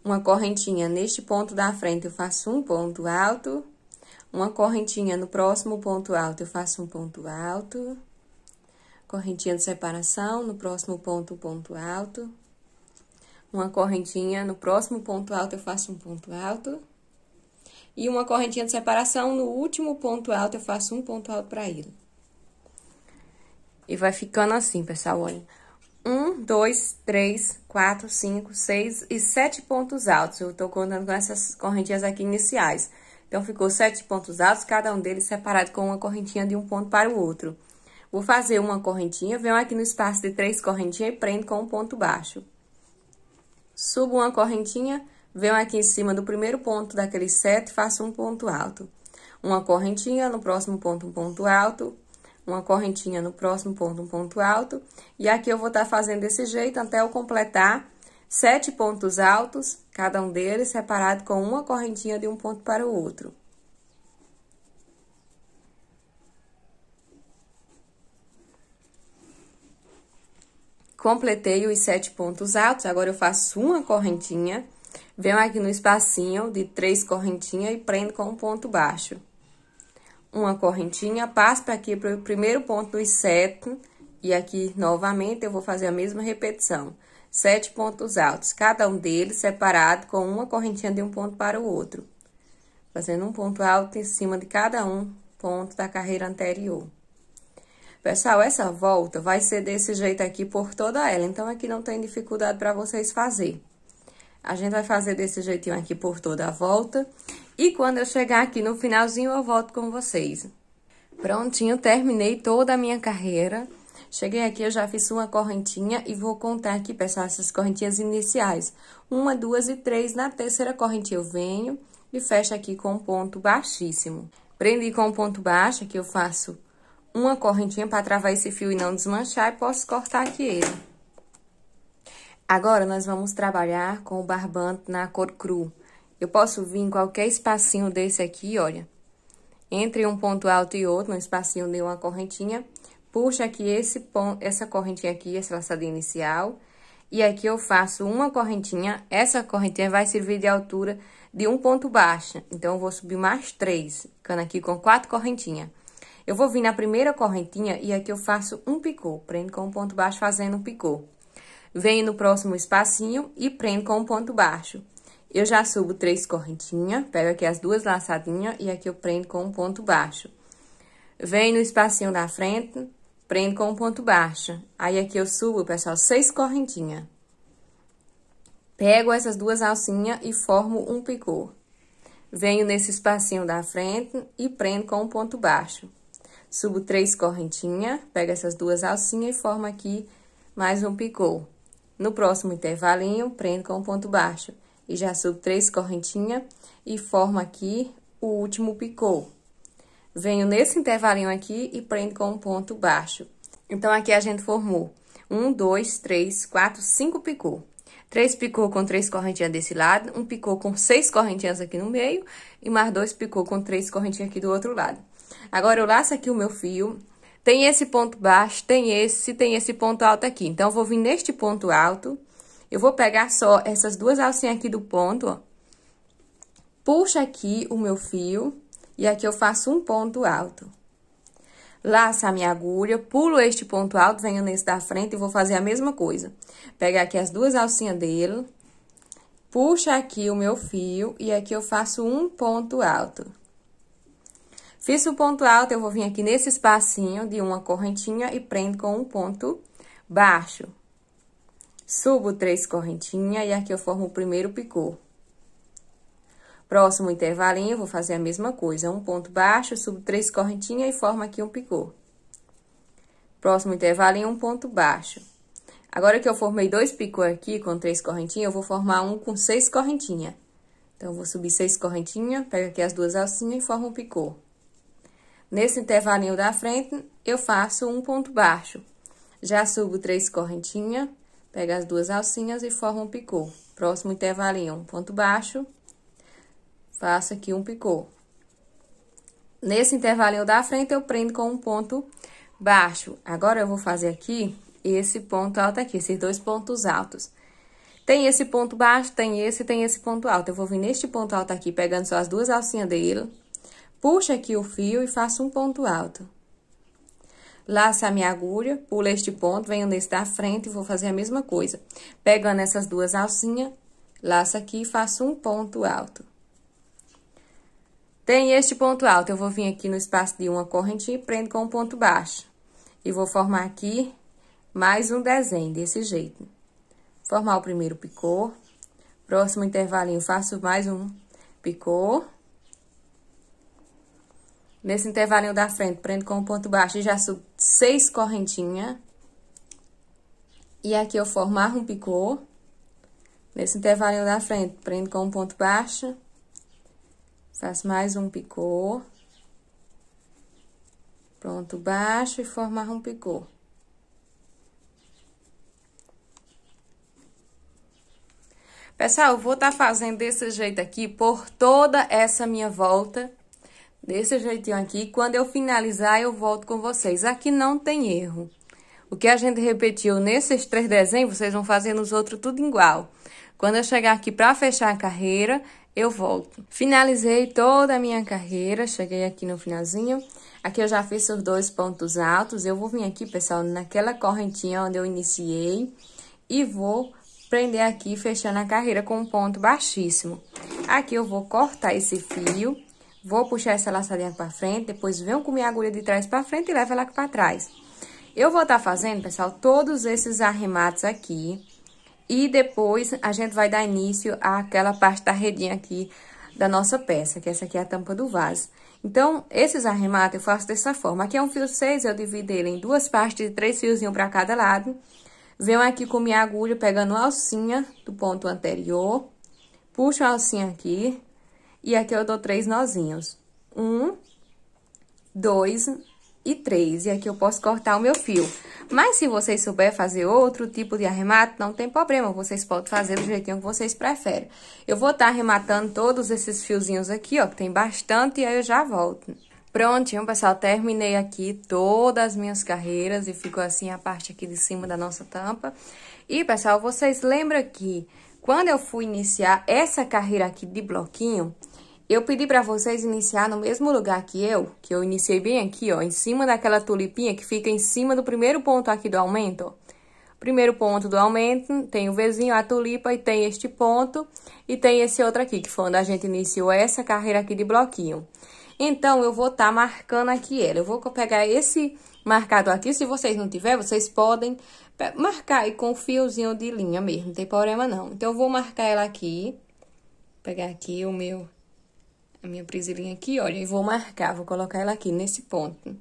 Uma correntinha neste ponto da frente, eu faço um ponto alto uma correntinha no próximo ponto alto, eu faço um ponto alto. Correntinha de separação, no próximo ponto, um ponto alto. Uma correntinha no próximo ponto alto, eu faço um ponto alto. E uma correntinha de separação, no último ponto alto, eu faço um ponto alto para ele. E vai ficando assim, pessoal, olha. Um, dois, três, quatro, cinco, seis e sete pontos altos. Eu tô contando com essas correntinhas aqui iniciais. Então ficou sete pontos altos, cada um deles separado com uma correntinha de um ponto para o outro. Vou fazer uma correntinha, venho aqui no espaço de três correntinhas e prendo com um ponto baixo. Subo uma correntinha, venho aqui em cima do primeiro ponto daquele sete, faço um ponto alto. Uma correntinha, no próximo ponto um ponto alto, uma correntinha no próximo ponto um ponto alto. E aqui eu vou estar tá fazendo desse jeito até eu completar sete pontos altos, cada um deles separado com uma correntinha de um ponto para o outro. Completei os sete pontos altos, agora eu faço uma correntinha, venho aqui no espacinho de três correntinhas e prendo com um ponto baixo. Uma correntinha, passo para aqui para o primeiro ponto dos sete, e aqui novamente eu vou fazer a mesma repetição sete pontos altos, cada um deles separado com uma correntinha de um ponto para o outro, fazendo um ponto alto em cima de cada um ponto da carreira anterior. Pessoal, essa volta vai ser desse jeito aqui por toda ela, então aqui não tem dificuldade para vocês fazer. A gente vai fazer desse jeitinho aqui por toda a volta. E quando eu chegar aqui no finalzinho, eu volto com vocês. Prontinho, terminei toda a minha carreira. Cheguei aqui, eu já fiz uma correntinha e vou contar aqui, pessoal, essas correntinhas iniciais. Uma, duas e três. Na terceira correntinha eu venho e fecho aqui com um ponto baixíssimo. Prendi com um ponto baixo, aqui eu faço uma correntinha para travar esse fio e não desmanchar e posso cortar aqui ele. Agora, nós vamos trabalhar com o barbante na cor cru. Eu posso vir em qualquer espacinho desse aqui, olha. Entre um ponto alto e outro, no espacinho de uma correntinha, puxo aqui esse ponto, essa correntinha aqui, essa laçada inicial, e aqui eu faço uma correntinha, essa correntinha vai servir de altura de um ponto baixo. então eu vou subir mais três, ficando aqui com quatro correntinhas. Eu vou vir na primeira correntinha e aqui eu faço um picô, prendo com um ponto baixo fazendo um picô. Venho no próximo espacinho e prendo com um ponto baixo. Eu já subo três correntinhas, pego aqui as duas laçadinhas e aqui eu prendo com um ponto baixo. Venho no espacinho da frente, prendo com um ponto baixo. Aí aqui eu subo, pessoal, seis correntinhas. Pego essas duas alcinhas e formo um picô. Venho nesse espacinho da frente e prendo com um ponto baixo. Subo três correntinhas, pego essas duas alcinhas e formo aqui mais um picô. No próximo intervalinho, prendo com um ponto baixo. E já subo três correntinhas e formo aqui o último picô venho nesse intervalinho aqui e prendo com um ponto baixo. Então, aqui a gente formou um, dois, três, quatro, cinco picô. Três picô com três correntinhas desse lado, um picô com seis correntinhas aqui no meio e mais dois picô com três correntinhas aqui do outro lado. Agora, eu laço aqui o meu fio, tem esse ponto baixo, tem esse, tem esse ponto alto aqui. Então, eu vou vir neste ponto alto, eu vou pegar só essas duas alcinhas aqui do ponto, ó. Puxa aqui o meu fio, e aqui eu faço um ponto alto. Laço a minha agulha, pulo este ponto alto, venho nesse da frente e vou fazer a mesma coisa. Pegar aqui as duas alcinhas dele, puxa aqui o meu fio e aqui eu faço um ponto alto. Fiz o um ponto alto, eu vou vir aqui nesse espacinho de uma correntinha e prendo com um ponto baixo. Subo três correntinhas e aqui eu formo o primeiro picô. Próximo intervalinho, eu vou fazer a mesma coisa. Um ponto baixo, subo três correntinhas e formo aqui um picô. Próximo intervalinho, um ponto baixo. Agora que eu formei dois picô aqui com três correntinhas, eu vou formar um com seis correntinhas. Então, eu vou subir seis correntinhas, pego aqui as duas alcinhas e formo um picô. Nesse intervalinho da frente, eu faço um ponto baixo. Já subo três correntinhas, pego as duas alcinhas e formo um picô. Próximo intervalinho, um ponto baixo. Faço aqui um picô. Nesse intervalinho da frente, eu prendo com um ponto baixo. Agora, eu vou fazer aqui esse ponto alto aqui, esses dois pontos altos. Tem esse ponto baixo, tem esse, tem esse ponto alto. Eu vou vir neste ponto alto aqui, pegando só as duas alcinhas dele. Puxo aqui o fio e faço um ponto alto. Laço a minha agulha, pulo este ponto, venho nesse da frente e vou fazer a mesma coisa. Pegando essas duas alcinhas, laço aqui e faço um ponto alto. Tem este ponto alto, eu vou vir aqui no espaço de uma corrente e prendo com um ponto baixo. E vou formar aqui mais um desenho, desse jeito. Formar o primeiro picô. Próximo intervalinho, faço mais um picô. Nesse intervalinho da frente, prendo com um ponto baixo e já subo seis correntinhas. E aqui eu formar um picô. Nesse intervalinho da frente, prendo com um ponto baixo Faz mais um picô. Pronto, baixo e formar um picô. Pessoal, eu vou estar tá fazendo desse jeito aqui por toda essa minha volta. Desse jeitinho aqui. Quando eu finalizar, eu volto com vocês. Aqui não tem erro. O que a gente repetiu nesses três desenhos, vocês vão fazer nos outros tudo igual. Quando eu chegar aqui para fechar a carreira, eu volto. Finalizei toda a minha carreira, cheguei aqui no finalzinho. Aqui eu já fiz os dois pontos altos. Eu vou vir aqui, pessoal, naquela correntinha onde eu iniciei e vou prender aqui, fechando a carreira com um ponto baixíssimo. Aqui eu vou cortar esse fio, vou puxar essa laçadinha para frente, depois venho com minha agulha de trás para frente e levo ela aqui para trás. Eu vou estar tá fazendo, pessoal, todos esses arremates aqui e depois a gente vai dar início àquela parte da redinha aqui da nossa peça, que essa aqui é a tampa do vaso. Então, esses arremates eu faço dessa forma. Aqui é um fio 6, eu divido ele em duas partes de três fiozinhos para cada lado. Venho aqui com minha agulha, pegando a alcinha do ponto anterior, puxo a alcinha aqui, e aqui eu dou três nozinhos. Um, dois e três. E aqui eu posso cortar o meu fio. Mas se vocês souber fazer outro tipo de arremato, não tem problema, vocês podem fazer do jeitinho que vocês preferem. Eu vou estar tá arrematando todos esses fiozinhos aqui, ó, que tem bastante, e aí eu já volto. Prontinho, pessoal, terminei aqui todas as minhas carreiras e ficou assim a parte aqui de cima da nossa tampa. E, pessoal, vocês lembram que quando eu fui iniciar essa carreira aqui de bloquinho, eu pedi para vocês iniciar no mesmo lugar que eu, que eu iniciei bem aqui, ó, em cima daquela tulipinha que fica em cima do primeiro ponto aqui do aumento, ó. Primeiro ponto do aumento, tem o vizinho, a tulipa, e tem este ponto, e tem esse outro aqui, que foi onde a gente iniciou essa carreira aqui de bloquinho. Então, eu vou estar tá marcando aqui ela. Eu vou pegar esse marcado aqui, se vocês não tiver, vocês podem marcar e com um fiozinho de linha mesmo, não tem problema não. Então, eu vou marcar ela aqui, pegar aqui o meu a minha presilhinha aqui, olha, e vou marcar, vou colocar ela aqui nesse ponto.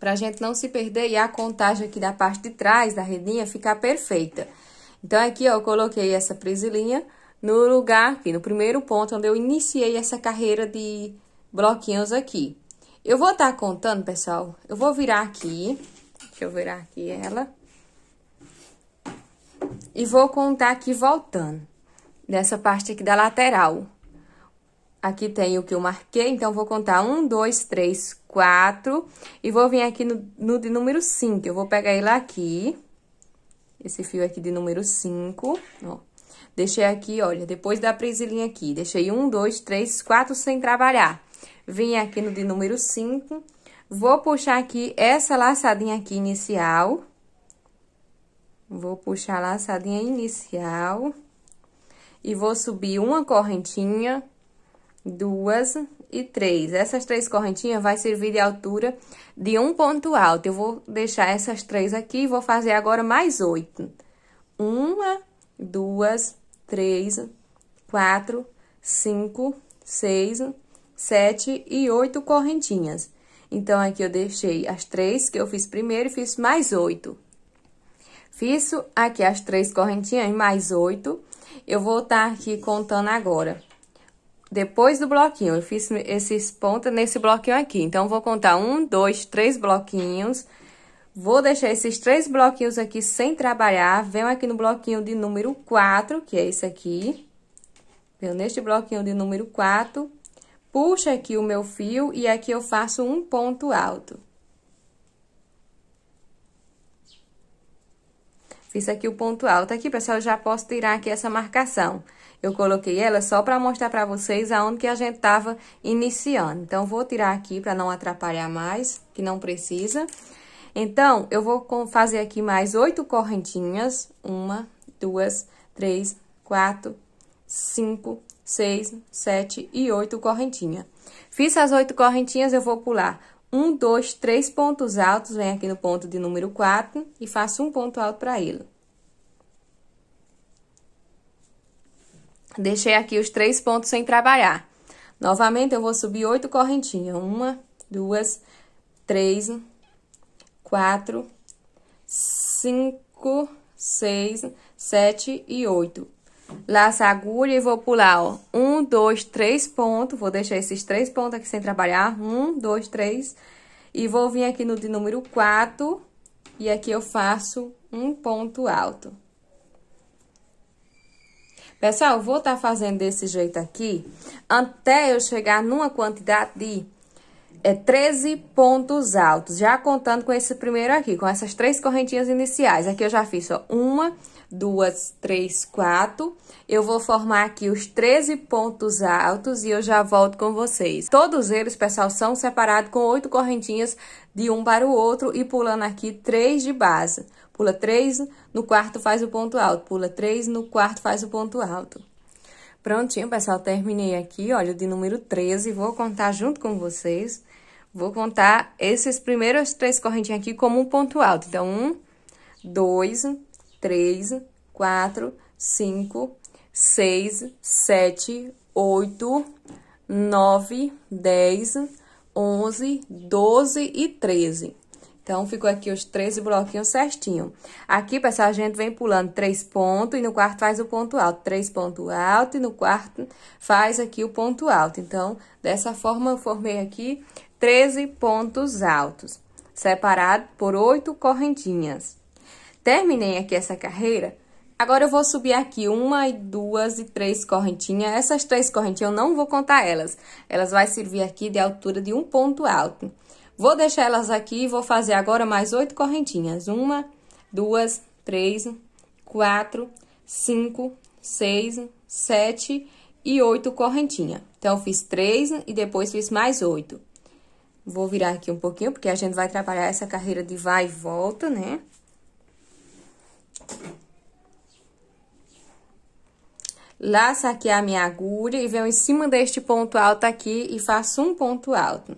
Pra gente não se perder e a contagem aqui da parte de trás da redinha ficar perfeita. Então, aqui, ó, eu coloquei essa presilhinha no lugar aqui, no primeiro ponto onde eu iniciei essa carreira de bloquinhos aqui. Eu vou estar tá contando, pessoal, eu vou virar aqui, deixa eu virar aqui ela. E vou contar aqui voltando, dessa parte aqui da lateral. Aqui tem o que eu marquei, então vou contar um, dois, três, quatro. E vou vir aqui no, no de número cinco. Eu vou pegar ele aqui. Esse fio aqui de número cinco, ó. Deixei aqui, olha, depois da presilhinha aqui. Deixei um, dois, três, quatro sem trabalhar. Vim aqui no de número cinco. Vou puxar aqui essa laçadinha aqui inicial. Vou puxar a laçadinha inicial. E vou subir uma correntinha duas e três. Essas três correntinhas vai servir de altura de um ponto alto. Eu vou deixar essas três aqui e vou fazer agora mais oito. Uma, duas, três, quatro, cinco, seis, sete e oito correntinhas. Então, aqui eu deixei as três que eu fiz primeiro e fiz mais oito. Fiz aqui as três correntinhas e mais oito. Eu vou estar tá aqui contando agora depois do bloquinho. Eu fiz esses pontos nesse bloquinho aqui. Então, vou contar um, dois, três bloquinhos. Vou deixar esses três bloquinhos aqui sem trabalhar. Venho aqui no bloquinho de número 4, que é esse aqui. Venho neste bloquinho de número 4. Puxo aqui o meu fio e aqui eu faço um ponto alto. Fiz aqui o ponto alto aqui, pessoal, eu já posso tirar aqui essa marcação. Eu coloquei ela só para mostrar para vocês aonde que a gente tava iniciando. Então, vou tirar aqui para não atrapalhar mais, que não precisa. Então, eu vou fazer aqui mais oito correntinhas. Uma, duas, três, quatro, cinco, seis, sete e oito correntinhas. Fiz as oito correntinhas, eu vou pular um, dois, três pontos altos, venho aqui no ponto de número 4 e faço um ponto alto para ele. Deixei aqui os três pontos sem trabalhar. Novamente, eu vou subir oito correntinhas. Uma, duas, três, quatro, cinco, seis, sete e oito laço a agulha e vou pular, ó, um, dois, três pontos, vou deixar esses três pontos aqui sem trabalhar, um, dois, três, e vou vir aqui no de número quatro, e aqui eu faço um ponto alto. Pessoal, eu vou estar tá fazendo desse jeito aqui, até eu chegar numa quantidade de é, 13 pontos altos, já contando com esse primeiro aqui, com essas três correntinhas iniciais. Aqui eu já fiz, ó, uma, duas, três, quatro. Eu vou formar aqui os 13 pontos altos e eu já volto com vocês. Todos eles, pessoal, são separados com oito correntinhas de um para o outro e pulando aqui três de base. Pula três, no quarto faz o ponto alto, pula três, no quarto faz o ponto alto. Prontinho, pessoal, terminei aqui, olha, de número 13, vou contar junto com vocês. Vou contar esses primeiros três correntinhas aqui como um ponto alto. Então, um, dois, três, quatro, cinco, seis, sete, oito, nove, dez, onze, doze e treze. Então, ficou aqui os treze bloquinhos certinho. Aqui, pessoal, a gente vem pulando três pontos e no quarto faz o ponto alto. Três pontos alto e no quarto faz aqui o ponto alto. Então, dessa forma, eu formei aqui treze pontos altos, separado por oito correntinhas. Terminei aqui essa carreira. Agora eu vou subir aqui uma e duas e três correntinhas. Essas três correntinhas eu não vou contar elas. Elas vai servir aqui de altura de um ponto alto. Vou deixar elas aqui e vou fazer agora mais oito correntinhas. Uma, duas, três, quatro, cinco, seis, sete e oito correntinhas. Então, eu fiz três e depois fiz mais oito. Vou virar aqui um pouquinho, porque a gente vai trabalhar essa carreira de vai e volta, né? Laço aqui a minha agulha e venho em cima deste ponto alto aqui e faço um ponto alto.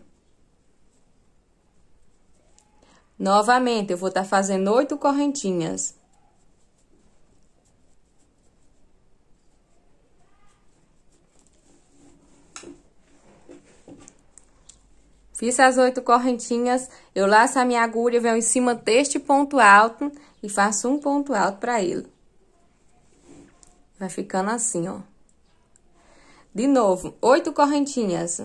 Novamente, eu vou estar tá fazendo oito correntinhas. Fiz as oito correntinhas, eu laço a minha agulha, e venho em cima deste ponto alto e faço um ponto alto para ele. Vai ficando assim, ó. De novo, oito correntinhas.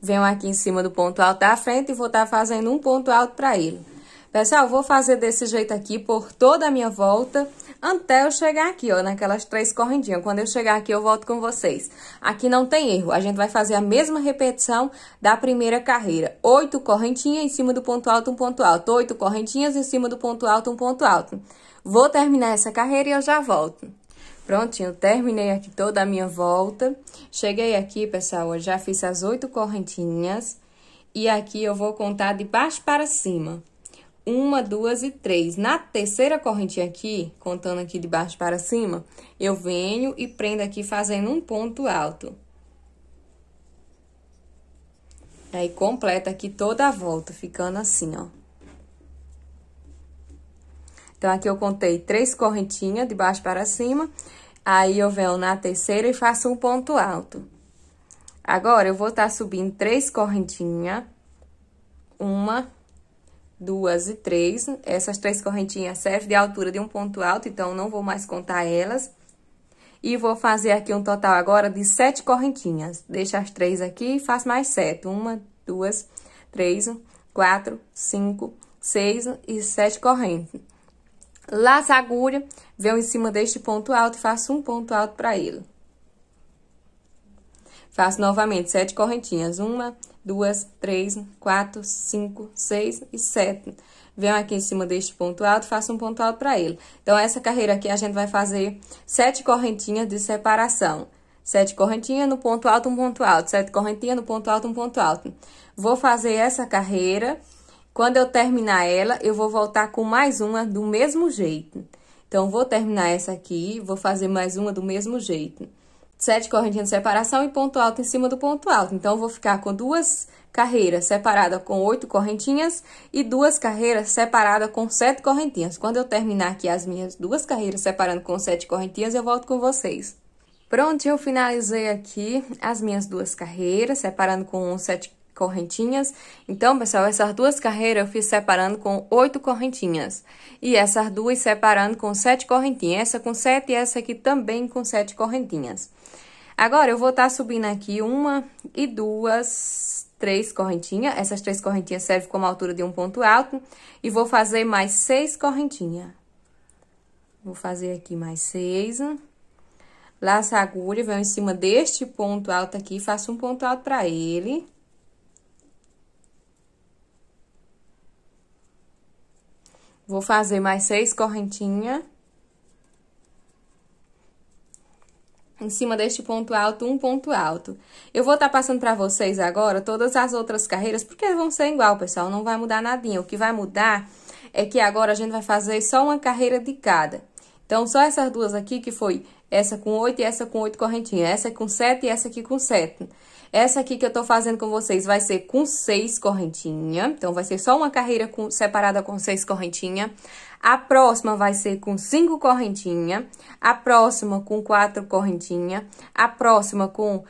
Venho aqui em cima do ponto alto da frente e vou estar tá fazendo um ponto alto para ele. Pessoal, vou fazer desse jeito aqui por toda a minha volta até eu chegar aqui, ó, naquelas três correntinhas. Quando eu chegar aqui, eu volto com vocês. Aqui não tem erro, a gente vai fazer a mesma repetição da primeira carreira. Oito correntinhas em cima do ponto alto, um ponto alto. Oito correntinhas em cima do ponto alto, um ponto alto. Vou terminar essa carreira e eu já volto. Prontinho, terminei aqui toda a minha volta. Cheguei aqui, pessoal, eu já fiz as oito correntinhas. E aqui eu vou contar de baixo para cima uma, duas e três. Na terceira correntinha aqui, contando aqui de baixo para cima, eu venho e prendo aqui fazendo um ponto alto. Aí, completa aqui toda a volta, ficando assim, ó. Então, aqui eu contei três correntinhas de baixo para cima. Aí, eu venho na terceira e faço um ponto alto. Agora, eu vou estar tá subindo três correntinhas. Uma, duas e três. Essas três correntinhas servem de altura de um ponto alto, então não vou mais contar elas. E vou fazer aqui um total agora de sete correntinhas. deixa as três aqui e faz mais sete. Uma, duas, três, quatro, cinco, seis e sete correntes. Laço a agulha, venho em cima deste ponto alto e faço um ponto alto para ele. Faço novamente sete correntinhas. Uma, duas, três, quatro, cinco, seis e sete. Venham aqui em cima deste ponto alto, faço um ponto alto para ele. Então, essa carreira aqui, a gente vai fazer sete correntinhas de separação. Sete correntinhas no ponto alto, um ponto alto. Sete correntinhas no ponto alto, um ponto alto. Vou fazer essa carreira. Quando eu terminar ela, eu vou voltar com mais uma do mesmo jeito. Então, vou terminar essa aqui, vou fazer mais uma do mesmo jeito sete correntinhas de separação e ponto alto em cima do ponto alto. Então, eu vou ficar com duas carreiras separadas com oito correntinhas e duas carreiras separadas com sete correntinhas. Quando eu terminar aqui as minhas duas carreiras separando com sete correntinhas, eu volto com vocês. Prontinho, finalizei aqui as minhas duas carreiras, separando com sete correntinhas. Então, pessoal, essas duas carreiras eu fiz separando com oito correntinhas. E essas duas separando com sete correntinhas. Essa com sete e essa aqui também com sete correntinhas. Agora, eu vou estar tá subindo aqui uma e duas, três correntinhas. Essas três correntinhas servem como altura de um ponto alto. E vou fazer mais seis correntinhas. Vou fazer aqui mais seis. Laço a agulha, venho em cima deste ponto alto aqui, faço um ponto alto para ele. Vou fazer mais seis correntinhas. Em cima deste ponto alto, um ponto alto. Eu vou estar tá passando para vocês agora todas as outras carreiras, porque vão ser igual, pessoal. Não vai mudar nadinha. O que vai mudar é que agora a gente vai fazer só uma carreira de cada. Então, só essas duas aqui, que foi essa com oito e essa com oito correntinhas. Essa com sete e essa aqui com sete. Essa aqui que eu tô fazendo com vocês vai ser com seis correntinha. Então, vai ser só uma carreira com, separada com seis correntinha. A próxima vai ser com cinco correntinha. A próxima com quatro correntinha. A próxima com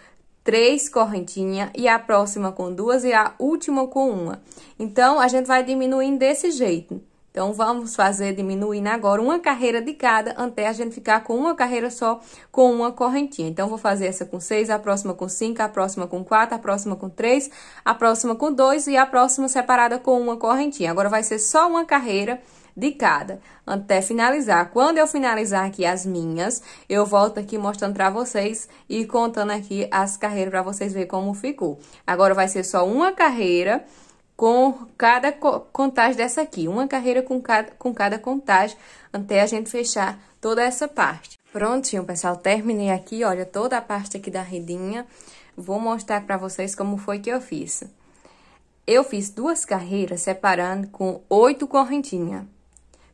três correntinha e a próxima com duas e a última com uma. Então, a gente vai diminuindo desse jeito. Então vamos fazer diminuindo agora uma carreira de cada até a gente ficar com uma carreira só com uma correntinha. Então vou fazer essa com seis, a próxima com cinco, a próxima com quatro, a próxima com três, a próxima com dois e a próxima separada com uma correntinha. Agora vai ser só uma carreira de cada até finalizar. Quando eu finalizar aqui as minhas, eu volto aqui mostrando para vocês e contando aqui as carreiras para vocês verem como ficou. Agora vai ser só uma carreira com cada contagem dessa aqui, uma carreira com cada, com cada contagem, até a gente fechar toda essa parte. Prontinho, pessoal, terminei aqui, olha, toda a parte aqui da redinha. Vou mostrar para vocês como foi que eu fiz. Eu fiz duas carreiras separando com oito correntinhas.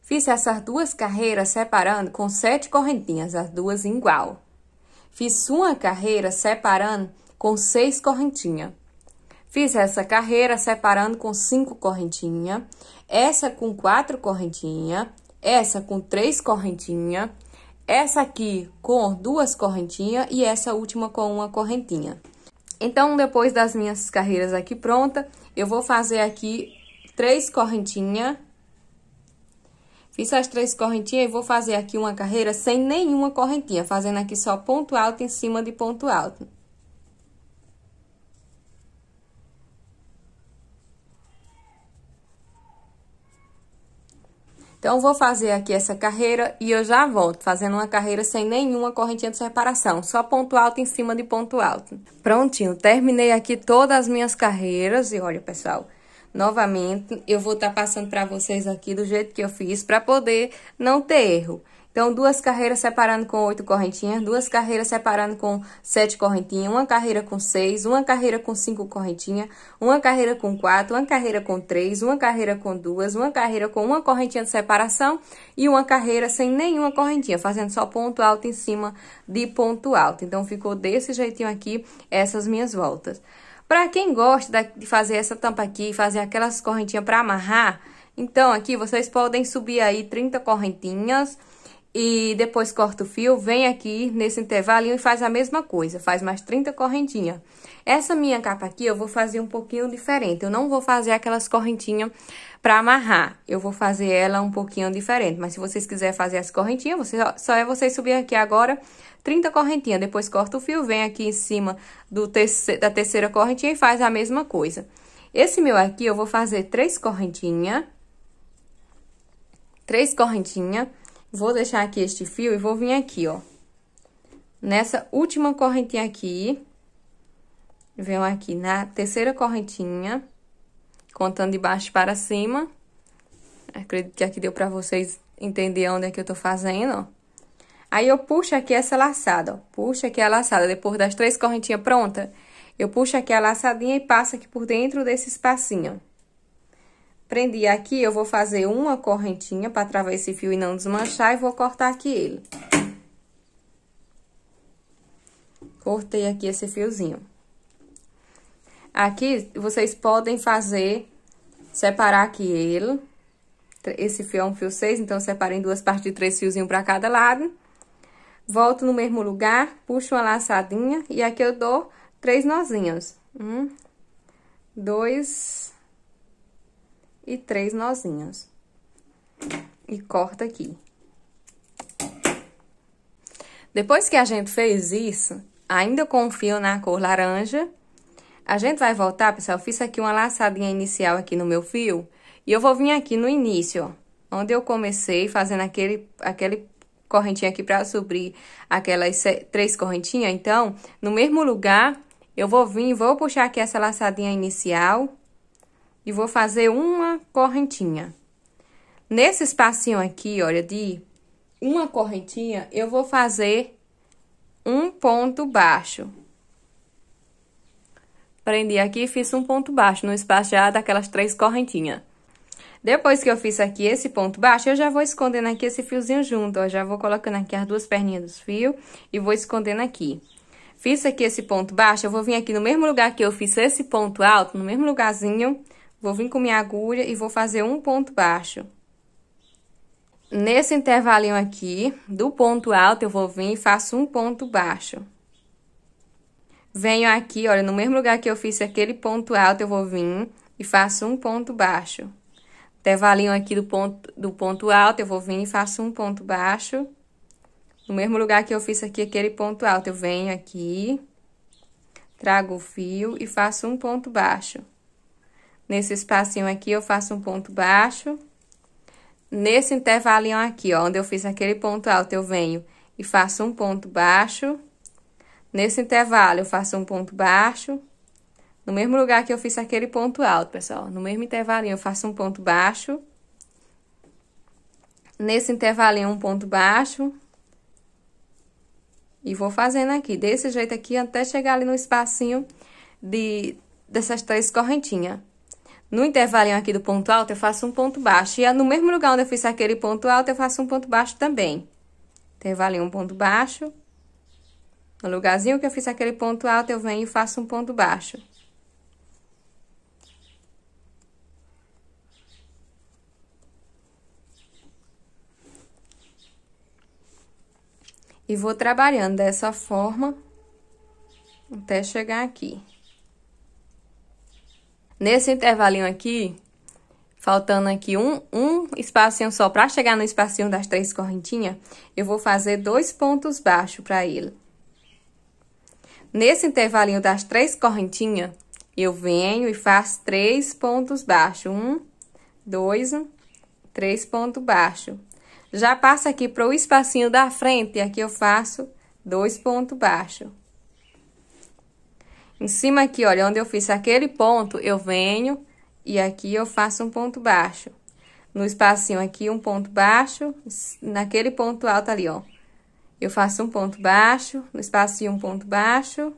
Fiz essas duas carreiras separando com sete correntinhas, as duas igual. Fiz uma carreira separando com seis correntinhas. Fiz essa carreira separando com cinco correntinhas, essa com quatro correntinhas, essa com três correntinhas, essa aqui com duas correntinhas e essa última com uma correntinha. Então, depois das minhas carreiras aqui pronta, eu vou fazer aqui três correntinhas. Fiz as três correntinhas e vou fazer aqui uma carreira sem nenhuma correntinha, fazendo aqui só ponto alto em cima de ponto alto. Então, vou fazer aqui essa carreira e eu já volto, fazendo uma carreira sem nenhuma correntinha de separação, só ponto alto em cima de ponto alto. Prontinho, terminei aqui todas as minhas carreiras e olha, pessoal, novamente eu vou estar tá passando para vocês aqui do jeito que eu fiz para poder não ter erro. Então, duas carreiras separando com oito correntinhas, duas carreiras separando com sete correntinhas, uma carreira com seis, uma carreira com cinco correntinhas, uma carreira com quatro, uma carreira com três, uma carreira com duas, uma carreira com uma correntinha de separação e uma carreira sem nenhuma correntinha, fazendo só ponto alto em cima de ponto alto. Então, ficou desse jeitinho aqui essas minhas voltas. Para quem gosta de fazer essa tampa aqui, fazer aquelas correntinhas para amarrar, então aqui vocês podem subir aí 30 correntinhas, e depois corta o fio, vem aqui nesse intervalinho e faz a mesma coisa, faz mais 30 correntinhas. Essa minha capa aqui eu vou fazer um pouquinho diferente, eu não vou fazer aquelas correntinhas para amarrar, eu vou fazer ela um pouquinho diferente, mas se vocês quiserem fazer as correntinhas, você, só é vocês subir aqui agora 30 correntinhas, depois corta o fio, vem aqui em cima do terce, da terceira correntinha e faz a mesma coisa. Esse meu aqui eu vou fazer três correntinhas, três correntinhas, Vou deixar aqui este fio e vou vir aqui, ó. Nessa última correntinha aqui, venho aqui na terceira correntinha, contando de baixo para cima. Acredito que aqui deu pra vocês entender onde é que eu tô fazendo, ó. Aí, eu puxo aqui essa laçada, ó. Puxo aqui a laçada. Depois das três correntinhas prontas, eu puxo aqui a laçadinha e passo aqui por dentro desse espacinho, Prendi aqui, eu vou fazer uma correntinha para travar esse fio e não desmanchar e vou cortar aqui ele. Cortei aqui esse fiozinho. Aqui, vocês podem fazer, separar aqui ele. Esse fio é um fio 6, então separem duas partes de três fiozinhos para cada lado. Volto no mesmo lugar, puxo uma laçadinha e aqui eu dou três nozinhos. Um, dois, e três nozinhos. E corta aqui. Depois que a gente fez isso, ainda com o fio na cor laranja, a gente vai voltar, pessoal, eu fiz aqui uma laçadinha inicial aqui no meu fio, e eu vou vir aqui no início, ó, onde eu comecei fazendo aquele, aquele correntinha aqui pra subir aquelas três correntinhas, então, no mesmo lugar, eu vou vir, vou puxar aqui essa laçadinha inicial, e vou fazer uma correntinha. Nesse espacinho aqui, olha, de uma correntinha, eu vou fazer um ponto baixo. Prendi aqui e fiz um ponto baixo no espaço já daquelas três correntinhas. Depois que eu fiz aqui esse ponto baixo, eu já vou escondendo aqui esse fiozinho junto, ó. Já vou colocando aqui as duas perninhas dos fios e vou escondendo aqui. Fiz aqui esse ponto baixo, eu vou vir aqui no mesmo lugar que eu fiz esse ponto alto, no mesmo lugarzinho, Vou vir com minha agulha e vou fazer um ponto baixo. Nesse intervalinho aqui, do ponto alto, eu vou vir e faço um ponto baixo. Venho aqui, olha, no mesmo lugar que eu fiz aquele ponto alto, eu vou vir e faço um ponto baixo. Intervalinho aqui do ponto, do ponto alto, eu vou vir e faço um ponto baixo. No mesmo lugar que eu fiz aqui aquele ponto alto, eu venho aqui, trago o fio e faço um ponto baixo. Nesse espacinho aqui, eu faço um ponto baixo. Nesse intervalinho aqui, ó, onde eu fiz aquele ponto alto, eu venho e faço um ponto baixo. Nesse intervalo, eu faço um ponto baixo. No mesmo lugar que eu fiz aquele ponto alto, pessoal, no mesmo intervalinho, eu faço um ponto baixo. Nesse intervalinho, um ponto baixo. E vou fazendo aqui, desse jeito aqui, até chegar ali no espacinho de, dessas três correntinhas no intervalinho aqui do ponto alto, eu faço um ponto baixo. E é no mesmo lugar onde eu fiz aquele ponto alto, eu faço um ponto baixo também. Intervalinho, um ponto baixo. No lugarzinho que eu fiz aquele ponto alto, eu venho e faço um ponto baixo. E vou trabalhando dessa forma até chegar aqui. Nesse intervalinho aqui, faltando aqui um, um espacinho só para chegar no espacinho das três correntinhas, eu vou fazer dois pontos baixos para ele. Nesse intervalinho das três correntinhas, eu venho e faço três pontos baixos. Um, dois, três pontos baixos. Já passa aqui para o espacinho da frente, e aqui eu faço dois pontos baixos. Em cima aqui, olha, onde eu fiz aquele ponto, eu venho e aqui eu faço um ponto baixo. No espacinho aqui, um ponto baixo, naquele ponto alto ali, ó. Eu faço um ponto baixo, no espacinho um ponto baixo,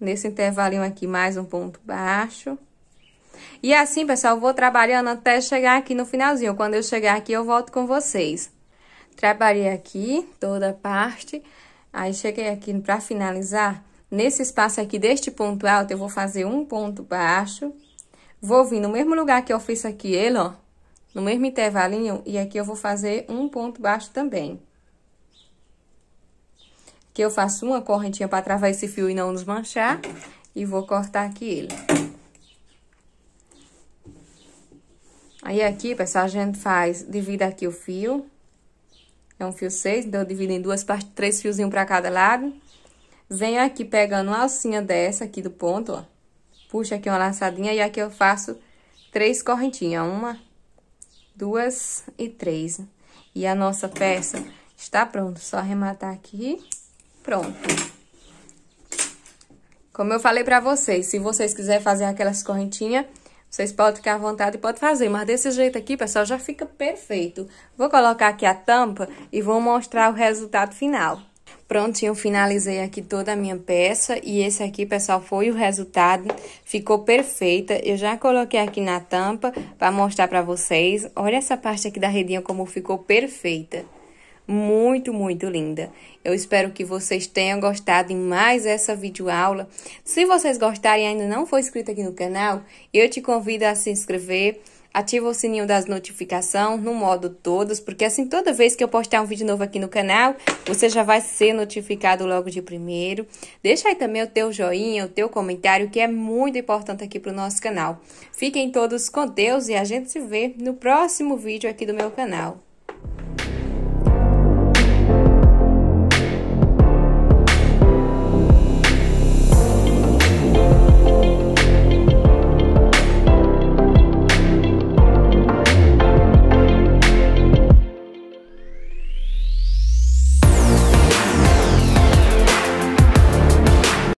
nesse intervalinho aqui mais um ponto baixo. E assim, pessoal, vou trabalhando até chegar aqui no finalzinho. Quando eu chegar aqui, eu volto com vocês. Trabalhei aqui toda a parte, aí cheguei aqui para finalizar Nesse espaço aqui deste ponto alto, eu vou fazer um ponto baixo. Vou vir no mesmo lugar que eu fiz aqui ele, ó. No mesmo intervalinho. E aqui eu vou fazer um ponto baixo também. Aqui eu faço uma correntinha para travar esse fio e não desmanchar. E vou cortar aqui ele. Aí aqui, pessoal, a gente faz, divide aqui o fio. É um fio 6, então eu divido em duas partes, três fiozinhos para cada lado. Venho aqui pegando uma alcinha dessa aqui do ponto, ó. Puxo aqui uma laçadinha e aqui eu faço três correntinhas. Uma, duas e três. E a nossa peça está pronta. Só arrematar aqui. Pronto. Como eu falei pra vocês, se vocês quiserem fazer aquelas correntinhas, vocês podem ficar à vontade e podem fazer. Mas desse jeito aqui, pessoal, já fica perfeito. Vou colocar aqui a tampa e vou mostrar o resultado final. Prontinho, finalizei aqui toda a minha peça e esse aqui, pessoal, foi o resultado. Ficou perfeita. Eu já coloquei aqui na tampa para mostrar para vocês. Olha essa parte aqui da redinha como ficou perfeita. Muito, muito linda. Eu espero que vocês tenham gostado em mais essa videoaula. Se vocês gostarem e ainda não for inscrito aqui no canal, eu te convido a se inscrever ativa o sininho das notificações no modo todos, porque assim toda vez que eu postar um vídeo novo aqui no canal, você já vai ser notificado logo de primeiro. Deixa aí também o teu joinha, o teu comentário, que é muito importante aqui para o nosso canal. Fiquem todos com Deus e a gente se vê no próximo vídeo aqui do meu canal.